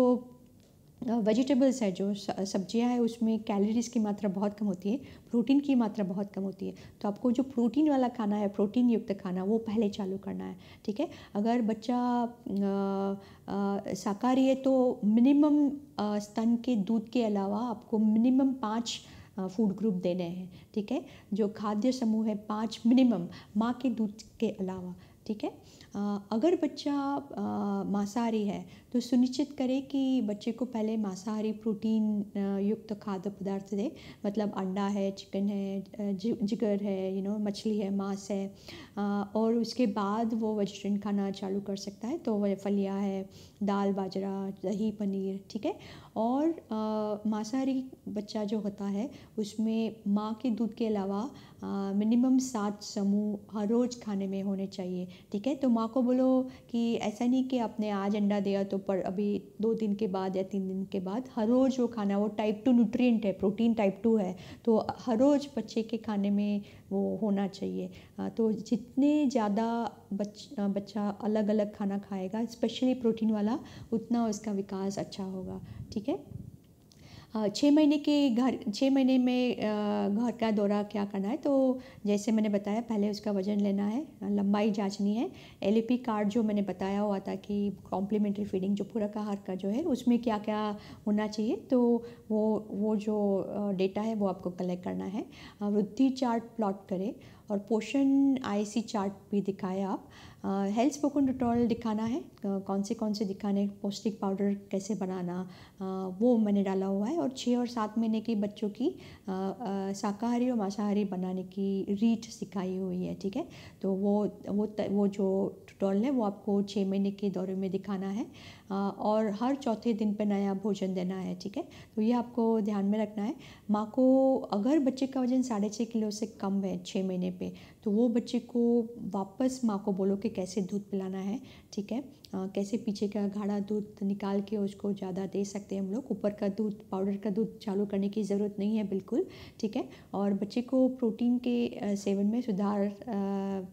वेजिटेबल्स है जो सब्जियां हैं उसमें कैलोरीज़ की मात्रा बहुत कम होती है प्रोटीन की मात्रा बहुत कम होती है तो आपको जो प्रोटीन वाला खाना है प्रोटीन युक्त खाना वो पहले चालू करना है ठीक है अगर बच्चा शाकाहारी है तो मिनिमम स्तन के दूध के अलावा आपको मिनिमम पाँच फूड ग्रुप देने हैं ठीक है जो खाद्य समूह है पाँच मिनिमम माँ के दूध के अलावा ठीक है अगर बच्चा मांसाहारी है तो सुनिश्चित करें कि बच्चे को पहले मांसाहारी प्रोटीन युक्त खाद्य पदार्थ दें मतलब अंडा है चिकन है जिगर है यू नो मछली है मांस है और उसके बाद वो वेजिटेरियन खाना चालू कर सकता है तो वह फलिया है दाल बाजरा दही पनीर ठीक है और मांसाहारी बच्चा जो होता है उसमें माँ के दूध के अलावा मिनिमम सात समूह हर रोज़ खाने में होने चाहिए ठीक है तो माँ को बोलो कि ऐसा नहीं कि आपने आज अंडा दिया तो पर अभी दो दिन के बाद या तीन दिन के बाद हर रोज़ वो खाना वो टाइप टू न्यूट्रिएंट है प्रोटीन टाइप टू है तो हर रोज़ बच्चे के खाने में वो होना चाहिए तो जितने ज़्यादा बच बच्चा अलग अलग खाना खाएगा स्पेशली प्रोटीन वाला उतना उसका विकास अच्छा होगा ठीक है छः महीने के घर छः महीने में घर का दौरा क्या करना है तो जैसे मैंने बताया पहले उसका वजन लेना है लंबाई जांचनी है एल कार्ड जो मैंने बताया हुआ था कि कॉम्प्लीमेंट्री फीडिंग जो का आहार का जो है उसमें क्या क्या होना चाहिए तो वो वो जो डेटा है वो आपको कलेक्ट करना है वृद्धि चार्ट प्लॉट करें और पोषण आईसी चार्ट भी दिखाए आप हेल्थ स्पोकन ट्यूटोरियल दिखाना है कौन से कौन से दिखाने पौष्टिक पाउडर कैसे बनाना वो मैंने डाला हुआ है और छः और सात महीने के बच्चों की शाकाहारी और मांसाहारी बनाने की रीच सिखाई हुई है ठीक है तो वो वो त, वो जो ट्यूटोरियल है वो आपको छः महीने के दौरे में दिखाना है और हर चौथे दिन पर नया भोजन देना है ठीक है तो ये आपको ध्यान में रखना है माँ को अगर बच्चे का वजन साढ़े छः किलो से कम है छः महीने पे तो वो बच्चे को वापस माँ को बोलो कि कैसे दूध पिलाना है ठीक है कैसे पीछे का गाढ़ा दूध निकाल के उसको ज़्यादा दे सकते हैं हम लोग ऊपर का दूध पाउडर का दूध चालू करने की ज़रूरत नहीं है बिल्कुल ठीक है और बच्चे को प्रोटीन के सेवन में सुधार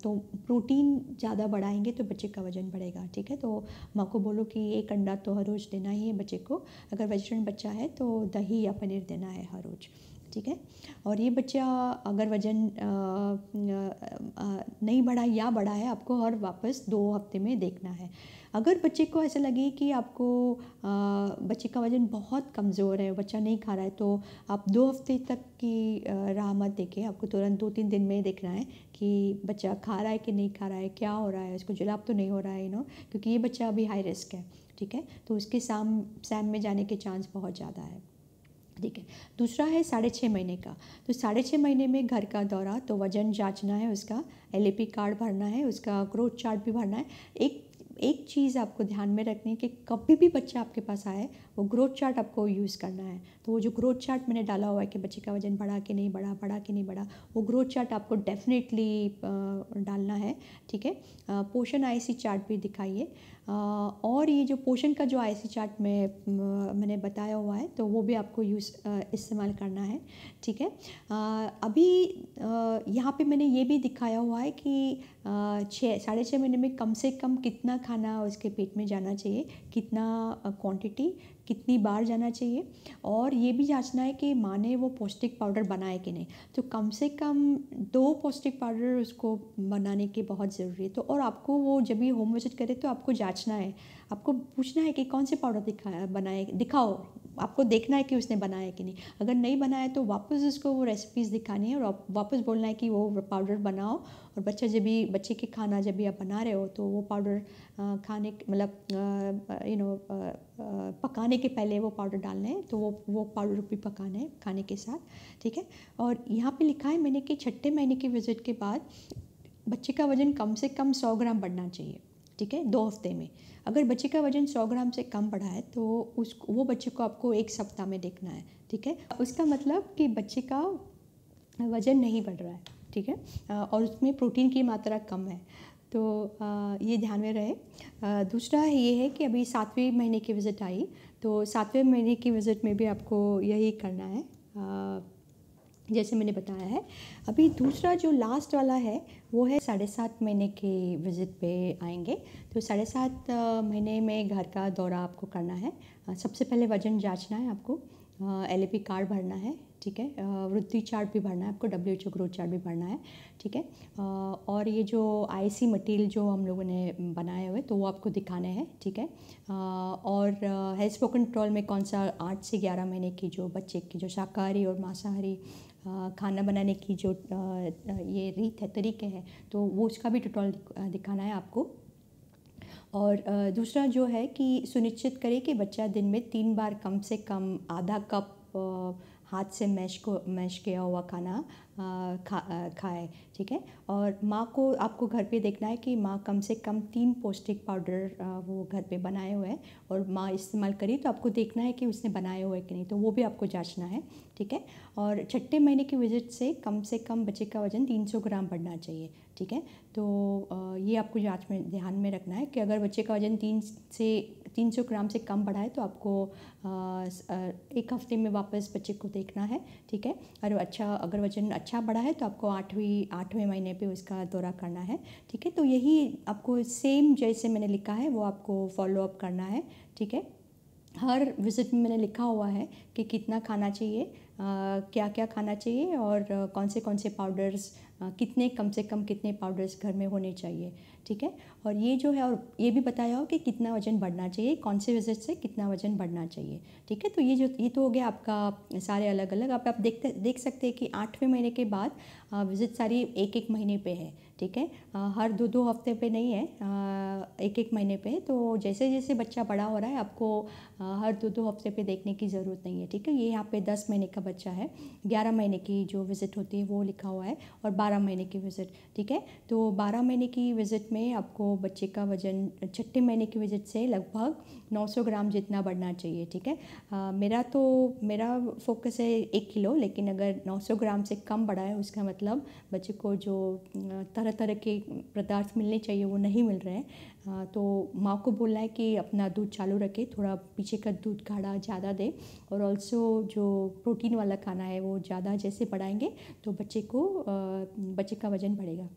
तो प्रोटीन ज़्यादा बढ़ाएंगे तो बच्चे का वजन बढ़ेगा ठीक है तो माँ को बोलो कि एक अंडा तो हर रोज़ देना ही है बच्चे को अगर वेजिटेरियन बच्चा है तो दही या पनीर देना है हर रोज़ ठीक है और ये बच्चा अगर वज़न नहीं बढ़ा या बढ़ा है आपको और वापस दो हफ्ते में देखना है अगर बच्चे को ऐसा लगे कि आपको बच्चे का वज़न बहुत कमज़ोर है बच्चा नहीं खा रहा है तो आप दो हफ्ते तक की राह मत देखें आपको तुरंत दो तीन दिन में देखना है कि बच्चा खा रहा है कि नहीं खा रहा है क्या हो रहा है उसको जुलाब तो नहीं हो रहा है नो क्योंकि ये बच्चा अभी हाई रिस्क है ठीक है तो उसके साम सैम में जाने के चांस बहुत ज़्यादा है ठीक है दूसरा है साढ़े छः महीने का तो साढ़े छः महीने में घर का दौरा तो वजन जांचना है उसका एल कार्ड भरना है उसका ग्रोथ चार्ट भी भरना है एक एक चीज़ आपको ध्यान में रखनी है कि कभी भी बच्चा आपके पास आए वो ग्रोथ चार्ट आपको यूज़ करना है तो वो जो ग्रोथ चार्ट मैंने डाला हुआ है कि बच्चे का वजन बढ़ा कि नहीं बढ़ा बढ़ा कि नहीं बढ़ा वो ग्रोथ चार्ट आपको डेफिनेटली डालना है ठीक है पोषण आईसी चार्ट भी दिखाइए और ये जो पोषण का जो आईसी चार्ट में मैंने बताया हुआ है तो वो भी आपको यूज़ इस्तेमाल करना है ठीक है अभी यहाँ पे मैंने ये भी दिखाया हुआ है कि छः साढ़े छः महीने में कम से कम कितना खा खाना उसके पेट में जाना चाहिए कितना क्वांटिटी कितनी बार जाना चाहिए और ये भी जांचना है कि माँ ने वो पौष्टिक पाउडर बनाए कि नहीं तो कम से कम दो पौष्टिक पाउडर उसको बनाने की बहुत ज़रूरी है तो और आपको वो जब भी होम विजिट करे तो आपको जांचना है आपको पूछना है कि कौन से पाउडर दिखा बनाए दिखाओ आपको देखना है कि उसने बनाया कि नहीं अगर नहीं बनाया तो वापस उसको वो रेसिपीज़ दिखानी है और वापस बोलना है कि वो पाउडर बनाओ और बच्चा जब भी बच्चे के खाना जब भी आप बना रहे हो तो वो पाउडर खाने मतलब यू नो पकाने के पहले वो पाउडर डालना है तो वो वो पाउडर भी पकाना है खाने के साथ ठीक है और यहाँ पे लिखा है मैंने कि छठे महीने के विजिट के बाद बच्चे का वज़न कम से कम सौ ग्राम बढ़ना चाहिए ठीक है दो हफ्ते में अगर बच्चे का वजन सौ ग्राम से कम बढ़ा है तो उस वो बच्चे को आपको एक सप्ताह में देखना है ठीक है उसका मतलब कि बच्चे का वजन नहीं बढ़ रहा है ठीक है और उसमें प्रोटीन की मात्रा कम है तो ये ध्यान में रहे दूसरा ये है कि अभी सातवें महीने की विज़िट आई तो सातवें महीने की विज़िट में भी आपको यही करना है जैसे मैंने बताया है अभी दूसरा जो लास्ट वाला है वो है साढ़े सात महीने के विज़िट पे आएंगे तो साढ़े सात महीने में घर का दौरा आपको करना है सबसे पहले वजन जांचना है आपको एल कार्ड भरना है ठीक है वृद्धि चार्ट भी भरना है आपको W H O growth chart भी भरना है ठीक है और ये जो आईसी मटेरियल जो हम लोगों ने बनाए हुए तो वो आपको दिखाने हैं ठीक है और हेल्थ स्पोकन ट्रोल में कौन सा आठ से ग्यारह महीने की जो बच्चे की जो शाकाहारी और मांसाहारी खाना बनाने की जो ये रीत है तरीके हैं तो वो उसका भी टुटोल दिखाना है आपको और दूसरा जो है कि सुनिश्चित करें कि बच्चा दिन में तीन बार कम से कम आधा कप हाथ से मैश को मैश किया हुआ खाना खा खाए ठीक है और माँ को आपको घर पे देखना है कि माँ कम से कम तीन पौष्टिक पाउडर वो घर पे बनाए हुए हैं और माँ इस्तेमाल करी तो आपको देखना है कि उसने बनाए हुए कि नहीं तो वो भी आपको जांचना है ठीक है और छठे महीने की विजिट से कम से कम बच्चे का वज़न 300 ग्राम बढ़ना चाहिए ठीक है तो ये आपको जाँच में ध्यान में रखना है कि अगर बच्चे का वज़न तीन से तीन सौ ग्राम से कम बढ़ा है तो आपको एक हफ्ते में वापस बच्चे को देखना है ठीक है और अच्छा अगर वजन अच्छा बढ़ा है तो आपको आठवीं आठवें महीने पे उसका दौरा करना है ठीक है तो यही आपको सेम जैसे मैंने लिखा है वो आपको फॉलो अप करना है ठीक है हर विजिट में मैंने लिखा हुआ है कि कितना खाना चाहिए क्या क्या खाना चाहिए और कौन से कौन से पाउडर्स कितने कम से कम कितने पाउडर्स घर में होने चाहिए ठीक है और ये जो है और ये भी बताया हो कि कितना वजन बढ़ना चाहिए कौन से विजिट से कितना वजन बढ़ना चाहिए ठीक है तो ये जो ये तो हो गया आपका सारे अलग अलग आप आप देखते देख सकते हैं कि आठवें महीने के बाद विजिट सारी एक एक महीने पे है ठीक है हर दो दो हफ्ते पे नहीं है एक एक महीने पे तो जैसे जैसे बच्चा बड़ा हो रहा है आपको हर दो दो हफ्ते पे देखने की ज़रूरत नहीं है ठीक है ये यहाँ पे दस महीने का बच्चा है ग्यारह महीने की जो विज़िट होती है वो लिखा हुआ है और बारह महीने की विज़िट ठीक है तो बारह महीने की विज़िट में आपको बच्चे का वजन छठे महीने की विज़िट से लगभग नौ सौ ग्राम जितना बढ़ना चाहिए ठीक है मेरा तो मेरा फोकस है एक किलो लेकिन अगर नौ सौ ग्राम से कम बढ़ा है उसका मतलब बच्चे को जो तरह तरह के पदार्थ मिलने चाहिए वो नहीं मिल रहे हैं हाँ, तो माँ को बोलना है कि अपना दूध चालू रखे थोड़ा पीछे का दूध गाढ़ा ज़्यादा दें और ऑल्सो जो प्रोटीन वाला खाना है वो ज़्यादा जैसे बढ़ाएंगे तो बच्चे को बच्चे का वज़न बढ़ेगा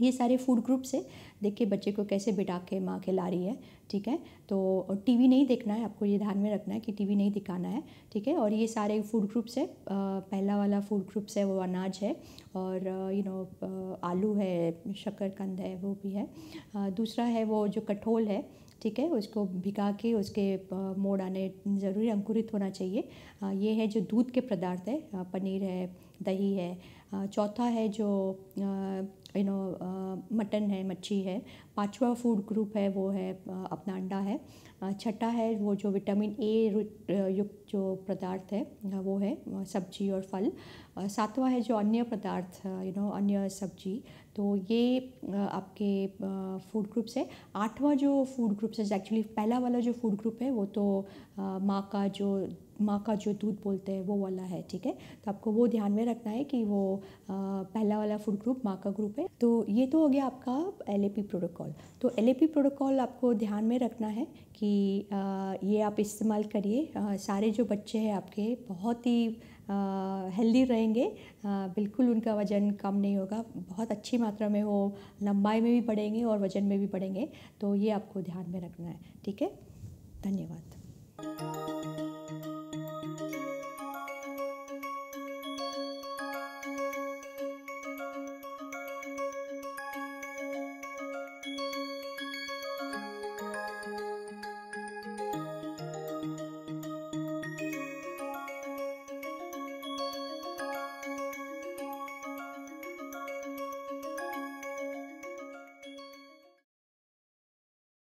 ये सारे फूड ग्रुप्स है देखिए बच्चे को कैसे बिठा के माँ खिला रही है ठीक है तो टीवी नहीं देखना है आपको ये ध्यान में रखना है कि टीवी नहीं दिखाना है ठीक है और ये सारे फूड ग्रुप्स है पहला वाला फूड ग्रुप्स है वो अनाज है और यू नो आलू है शक्करकंद है वो भी है दूसरा है वो जो कठोल है ठीक है उसको भिगा के उसके मोड़ आने ज़रूरी अंकुरित होना चाहिए ये है जो दूध के पदार्थ है पनीर है दही है चौथा है जो यू नो मटन है मच्छी है पांचवा फूड ग्रुप है वो है अपना अंडा है छठा है वो जो विटामिन ए युक्त जो पदार्थ है वो है सब्जी और फल सातवा है जो अन्य पदार्थ यू नो अन्य सब्जी तो ये आपके फूड ग्रुप्स है आठवां जो फूड ग्रुप्स है एक्चुअली पहला वाला जो फूड ग्रुप है वो तो माँ का जो माँ का जो दूध बोलते हैं वो वाला है ठीक है तो आपको वो ध्यान में रखना है कि वो आ, पहला वाला फूड ग्रुप माँ का ग्रुप है तो ये तो हो गया आपका एल प्रोटोकॉल तो एल प्रोटोकॉल आपको ध्यान में रखना है कि आ, ये आप इस्तेमाल करिए सारे जो बच्चे हैं आपके बहुत ही हेल्दी रहेंगे आ, बिल्कुल उनका वज़न कम नहीं होगा बहुत अच्छी मात्रा में वो लंबाई में भी बढ़ेंगे और वज़न में भी बढ़ेंगे तो ये आपको ध्यान में रखना है ठीक है धन्यवाद